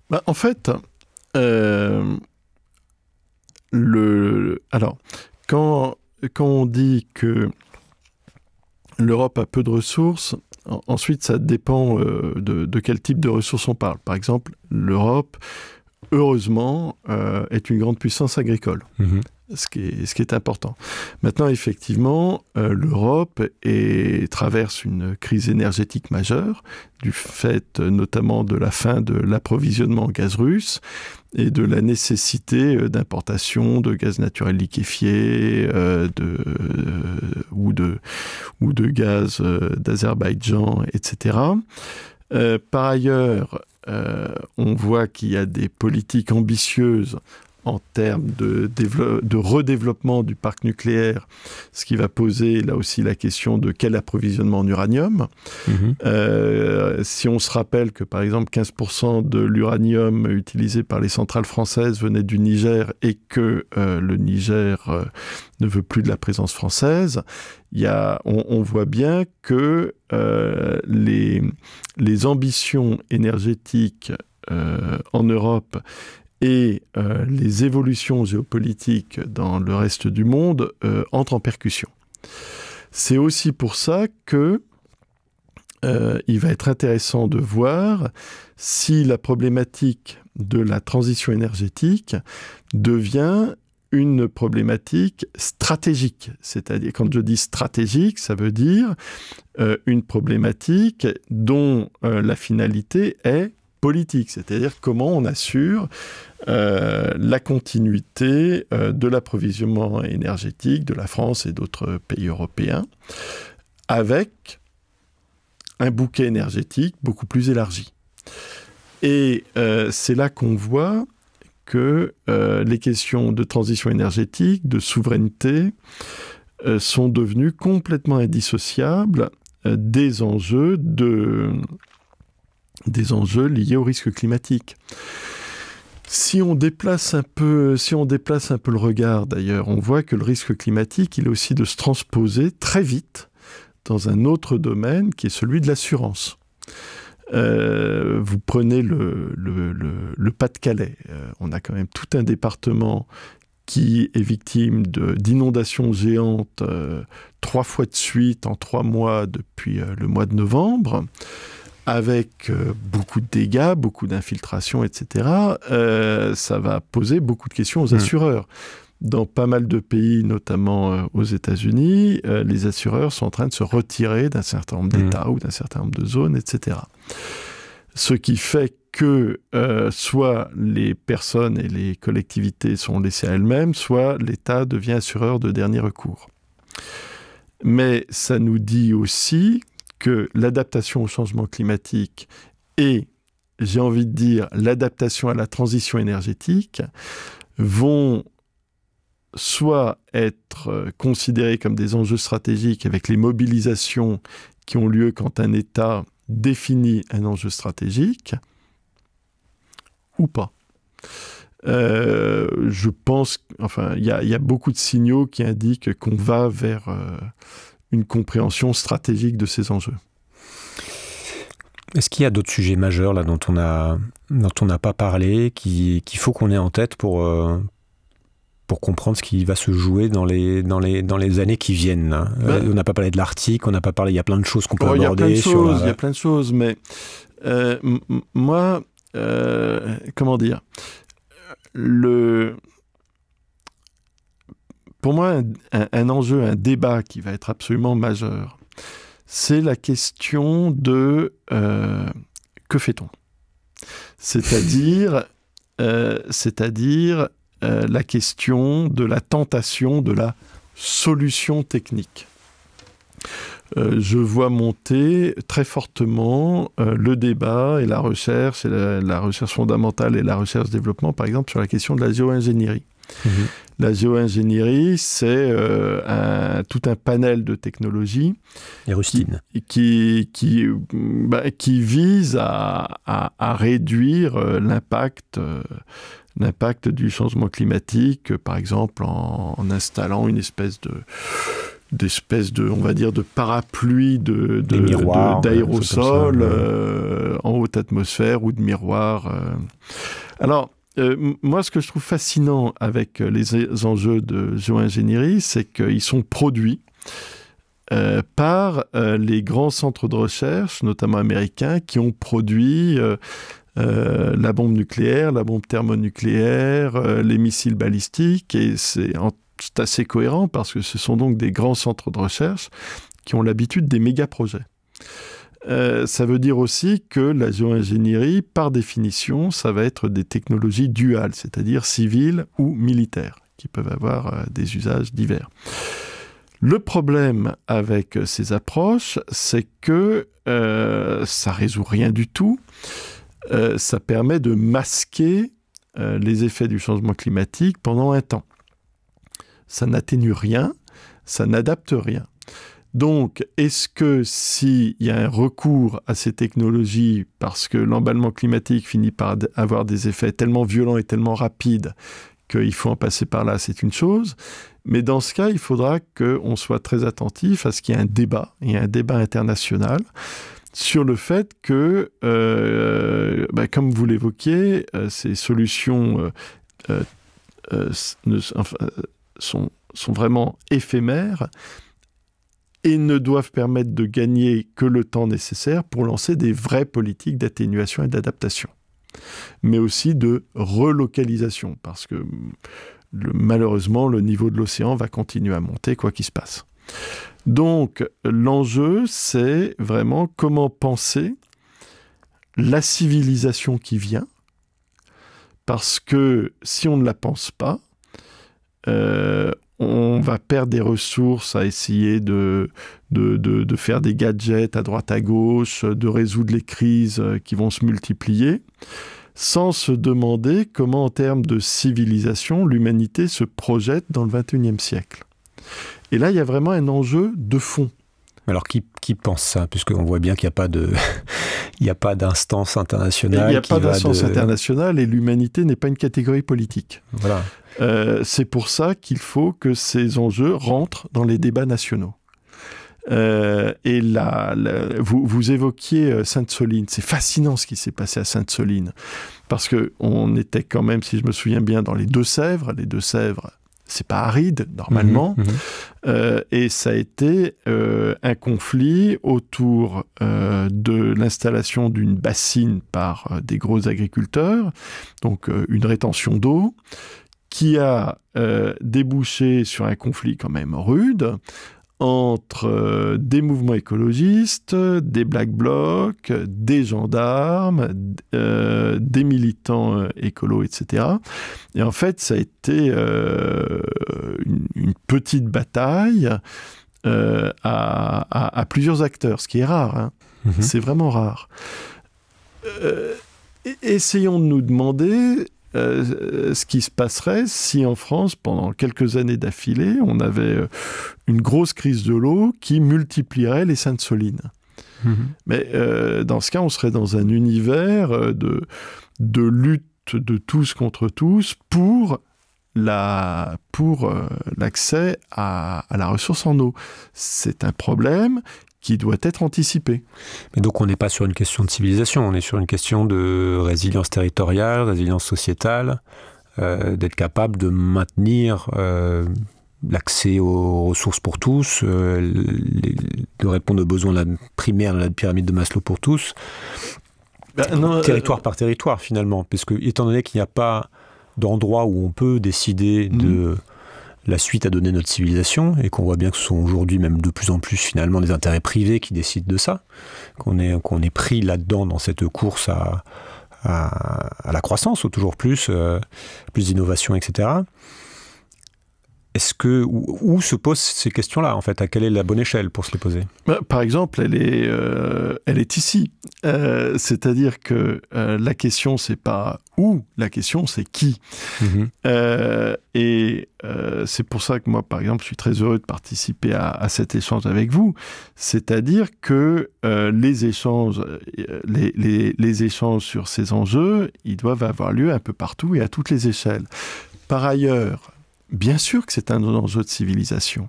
Speaker 1: bah, En fait, euh, le, alors,
Speaker 2: quand, quand on dit que l'Europe a peu de ressources, ensuite ça dépend euh, de, de, quel type de ressources on parle. Par exemple, l'Europe, heureusement, euh, est une grande puissance agricole. Mhm. Ce qui, est, ce qui est, important. Maintenant, effectivement, euh, l'Europe traverse une crise énergétique majeure, du fait euh, notamment de la fin de l'approvisionnement en gaz russe et de la nécessité d'importation de gaz naturel liquéfié de, ou, de, ou de gaz d'Azerbaïdjan, etc. par ailleurs, euh, on voit qu'il y a des politiques ambitieuses en termes de, de, redéveloppement du parc nucléaire, ce qui va poser là aussi la question de quel approvisionnement en uranium. Mhm. Euh, si on se rappelle que par exemple 15% de l'uranium utilisé par les centrales françaises venait du Niger et que euh, le Niger euh, ne veut plus de la présence française, il y a, on, voit bien que les, les ambitions énergétiques en Europe et euh, les évolutions géopolitiques dans le reste du monde euh, entrent en percussion. C'est aussi pour ça que euh, il va être intéressant de voir si la problématique de la transition énergétique devient une problématique stratégique. C'est-à-dire, quand je dis stratégique, ça veut dire une problématique dont la finalité est c'est-à-dire comment on assure euh, la continuité euh, de l'approvisionnement énergétique de la France et d'autres pays européens, avec un bouquet énergétique beaucoup plus élargi. Et euh, c'est là qu'on voit que les questions de transition énergétique, de souveraineté, sont devenues complètement indissociables des enjeux de des enjeux liés au risque climatique. Si on déplace un peu, si on déplace un peu le regard d'ailleurs, on voit que le risque climatique, il est aussi de se transposer très vite dans un autre domaine qui est celui de l'assurance. Euh, vous prenez le, Pas-de-Calais. Euh, on a quand même tout un département qui est victime d'inondations géantes euh, trois fois de suite en trois mois depuis le mois de novembre avec euh, beaucoup de dégâts, beaucoup d'infiltrations, etc., euh, ça va poser beaucoup de questions aux hmm. assureurs. Dans pas mal de pays, notamment euh, aux États-Unis, les assureurs sont en train de se retirer d'un certain nombre hmm. d'États ou d'un certain nombre de zones, etc. Ce qui fait que soit les personnes et les collectivités sont laissées à elles-mêmes, soit l'État devient assureur de dernier recours. Mais ça nous dit aussi que l'adaptation au changement climatique et, j'ai envie de dire, l'adaptation à la transition énergétique vont soit être euh, considérés comme des enjeux stratégiques avec les mobilisations qui ont lieu quand un État définit un enjeu stratégique, ou pas. Euh, je pense, enfin, il y, a beaucoup de signaux qui indiquent qu'on va vers, euh, une compréhension stratégique de ces enjeux.
Speaker 1: Est-ce qu'il y a d'autres sujets majeurs là dont on n'a on pas parlé, qu'il faut qu'on ait en tête pour, euh, pour comprendre ce qui va se jouer dans les, dans les, dans les années qui viennent ben euh, On n'a pas parlé de l'Arctique, on n'a pas parlé, il y a plein de choses qu'on peut oh, aborder. Il y, a
Speaker 2: plein de choses, mais euh, moi, comment dire le, pour moi un, enjeu, un débat qui va être absolument majeur. C'est la question de euh, que fait-on C'est-à-dire, euh, euh, la question de la tentation, de la solution technique. je vois monter très fortement le débat et la recherche, et la, recherche fondamentale et la recherche-développement, par exemple, sur la question de la géo-ingénierie. Mmh la géo-ingénierie, c'est euh, tout un panel de technologies qui, bah, qui, vise à, réduire euh, l'impact euh, l'impact du changement climatique, par exemple en, installant une espèce de de, on va dire, de parapluie de, d'aérosol en haute atmosphère ou de miroirs. Alors, euh, moi, ce que je trouve fascinant avec euh, les enjeux de géoingénierie, c'est qu'ils sont produits euh, par les grands centres de recherche, notamment américains, qui ont produit la bombe nucléaire, la bombe thermonucléaire, les missiles balistiques, et c'est assez cohérent parce que ce sont donc des grands centres de recherche qui ont l'habitude des méga-projets. Euh, ça veut dire aussi que la ingénierie par définition, ça va être des technologies duales, c'est-à-dire civiles ou militaires, qui peuvent avoir euh, des usages divers. Le problème avec euh, ces approches, c'est que ça ça résout rien du tout. ça permet de masquer les effets du changement climatique pendant un temps. Ça n'atténue rien, ça n'adapte rien. Donc, est-ce que s'il y a un recours à ces technologies parce que l'emballement climatique finit par avoir des effets tellement violents et tellement rapides qu'il faut en passer par là, c'est une chose. Mais dans ce cas, il faudra qu'on soit très attentif à ce qu'il y ait un débat, a un débat international sur le fait que, euh, bah, comme vous l'évoquiez, euh, ces solutions euh, sont, vraiment éphémères et ne doivent permettre de gagner que le temps nécessaire pour lancer des vraies politiques d'atténuation et d'adaptation, mais aussi de relocalisation, parce que mm, malheureusement, le niveau de l'océan va continuer à monter, quoi qu'il se passe. Donc, l'enjeu, c'est vraiment comment penser la civilisation qui vient, parce que si on ne la pense pas, euh, on va perdre des ressources à essayer de, de, faire des gadgets à droite à gauche, de résoudre les crises euh, qui vont se multiplier, sans se demander comment en termes de civilisation l'humanité se projette dans le 21e siècle.
Speaker 1: Et là, il y a vraiment un enjeu de fond alors qui, pense ça Puisqu'on voit bien qu'il n'y a pas de... il a pas d'instance internationale. Il n'y a pas d'instance
Speaker 2: internationale et l'humanité n'est pas une catégorie politique. Voilà. Euh, c'est pour ça qu'il faut que
Speaker 1: ces enjeux
Speaker 2: rentrent dans les débats nationaux. Euh, et là, vous, vous, évoquiez euh, Sainte-Soline. C'est fascinant ce qui s'est passé à Sainte-Soline. Parce qu'on était quand même, si je me souviens bien, dans les Deux-Sèvres. Les Deux-Sèvres, c'est pas aride normalement, mhm, mhm. Euh, et ça a été euh, un conflit autour euh, de l'installation d'une bassine par des gros agriculteurs, donc une rétention d'eau, qui a débouché sur un conflit quand même rude entre euh, des mouvements écologistes, des black blocs, des gendarmes, euh, des militants euh, écolos, etc. Et en fait, ça a été une, petite bataille à, plusieurs acteurs, ce qui est rare. Hein. Mm-hmm. C'est vraiment rare. essayons de nous demander euh, ce qui se passerait si en France, pendant quelques années d'affilée, on avait euh, une grosse crise de l'eau qui multiplierait les Saintes-Solines. Mhm. Mais euh, dans ce cas, on serait dans un univers de, lutte de tous contre tous pour l'accès à,
Speaker 1: la ressource en eau. C'est un problème qui doit être anticipé Mais donc on n'est pas sur une question de civilisation, on est sur une question de résilience territoriale, résilience sociétale, euh, d'être capable de maintenir euh, l'accès aux ressources pour tous, euh, de répondre aux besoins de la primaire de la pyramide de Maslow pour tous, ben, territoire par territoire finalement, parce étant donné qu'il n'y a pas d'endroit où on peut décider mm. de la suite à donner notre civilisation, et qu'on voit bien que ce sont aujourd'hui même de plus en plus finalement des intérêts privés qui décident de ça, qu'on est, qu'on est pris là-dedans dans cette course à, la croissance, ou toujours plus, euh, plus d'innovation, etc. Est-ce que où, se posent ces questions-là en fait À quelle est la bonne échelle pour se les poser
Speaker 2: bah, Par exemple, elle est, euh, elle est ici. Euh, c'est-à-dire que euh, la question c'est pas où, la question c'est qui. Mm-hmm. et c'est pour ça que moi, par exemple, je suis très heureux de participer à, cet échange avec vous. C'est-à-dire que les échanges, les échanges sur ces enjeux, ils doivent avoir lieu un peu partout et à toutes les échelles. Par ailleurs, Bien sûr que c'est un enjeu de civilisation.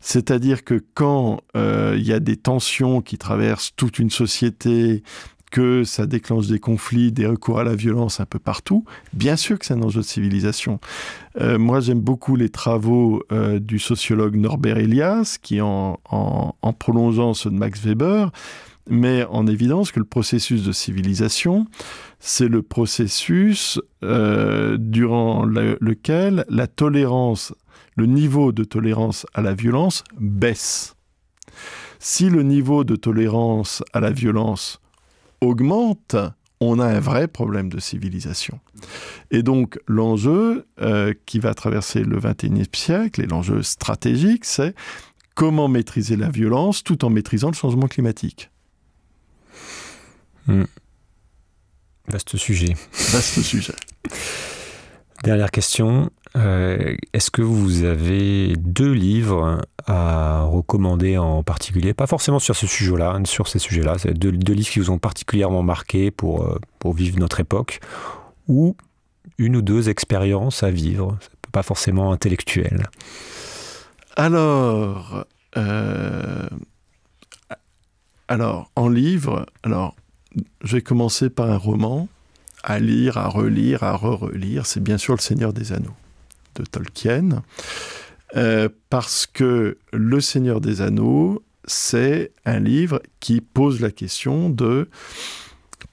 Speaker 2: C'est-à-dire que quand euh, il y a des tensions qui traversent toute une société, que ça déclenche des conflits, des recours à la violence un peu partout, bien sûr que c'est un enjeu de civilisation. Euh, moi, j'aime beaucoup les travaux euh, du sociologue Norbert Elias, qui, en, en prolongeant ceux de Max Weber, met en évidence que le processus de civilisation, c'est le processus euh, durant lequel la tolérance, le niveau de tolérance à la violence baisse. Si le niveau de tolérance à la violence augmente, on a un vrai problème de civilisation. Et donc l'enjeu euh, qui va traverser le XXIe siècle et l'enjeu stratégique, c'est comment maîtriser la violence tout en maîtrisant le changement climatique.
Speaker 1: Hmm. Vaste sujet. Vaste sujet. Dernière question. Euh, est-ce que vous avez deux livres à recommander en particulier Pas forcément sur ce sujet-là, hein, sur ces sujets-là. deux, livres qui vous ont particulièrement marqué pour, euh, pour vivre notre époque, ou une ou deux expériences à vivre, pas forcément intellectuelles. Alors, euh, alors en livre,
Speaker 2: alors j'ai commencé par un roman à lire, à relire, à re-relire. C'est bien sûr Le Seigneur des Anneaux de Tolkien. Euh, parce que Le Seigneur des Anneaux, c'est un livre qui pose la question de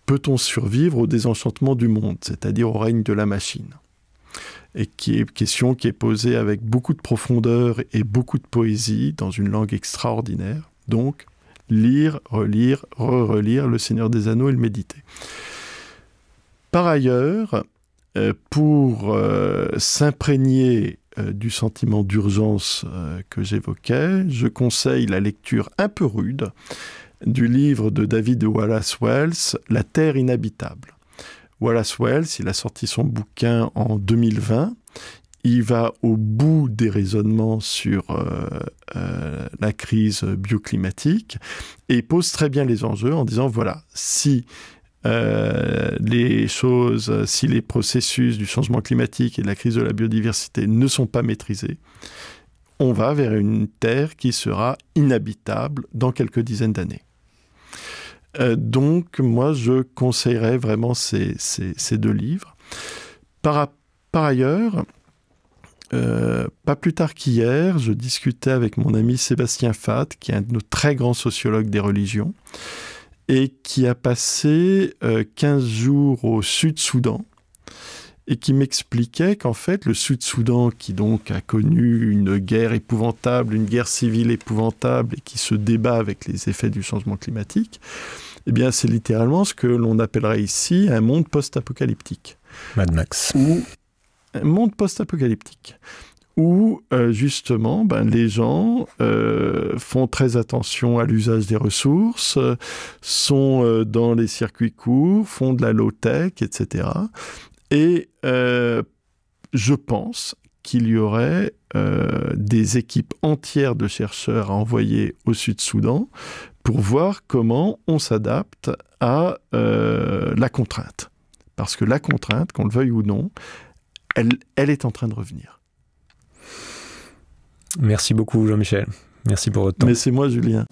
Speaker 2: peut-on survivre au désenchantement du monde, c'est-à-dire au règne de la machine et qui est question qui est posée avec beaucoup de profondeur et beaucoup de poésie dans une langue extraordinaire. Donc, lire, relire, re-relire Le Seigneur des Anneaux et le méditer. Par ailleurs, euh, pour euh, s'imprégner euh, du sentiment d'urgence que j'évoquais, je conseille la lecture un peu rude du livre de David Wallace Wells, La Terre inhabitable. Wallace Wells, il a sorti son bouquin en 2020 il va au bout des raisonnements sur euh, euh, la crise bioclimatique et pose très bien les enjeux en disant voilà, si euh, les choses, si les processus du changement climatique et de la crise de la biodiversité ne sont pas maîtrisés, on va vers une Terre qui sera inhabitable dans quelques dizaines d'années. donc, moi, je conseillerais vraiment ces, deux livres. par ailleurs, euh, pas plus tard qu'hier, je discutais avec mon ami Sébastien Fat, qui est un de nos très grands sociologues des religions, et qui a passé 15 euh, jours au Sud-Soudan, et qui m'expliquait qu'en fait, le Sud-Soudan, qui donc a connu une guerre épouvantable, une guerre civile épouvantable, et qui se débat avec les effets du changement climatique, eh bien, c'est littéralement ce que l'on appellerait ici un monde post-apocalyptique. Mad Max monde post-apocalyptique où euh, justement ben, les gens euh, font très attention à l'usage des ressources, sont euh, dans les circuits courts, font de la low-tech, etc. Et je pense qu'il y aurait des équipes entières de chercheurs à envoyer au Sud-Soudan pour voir comment on s'adapte à la contrainte. Parce que la contrainte, qu'on le veuille ou non, elle, est en train de revenir. Merci beaucoup Jean-Michel. Merci pour votre temps. Mais c'est moi Julien.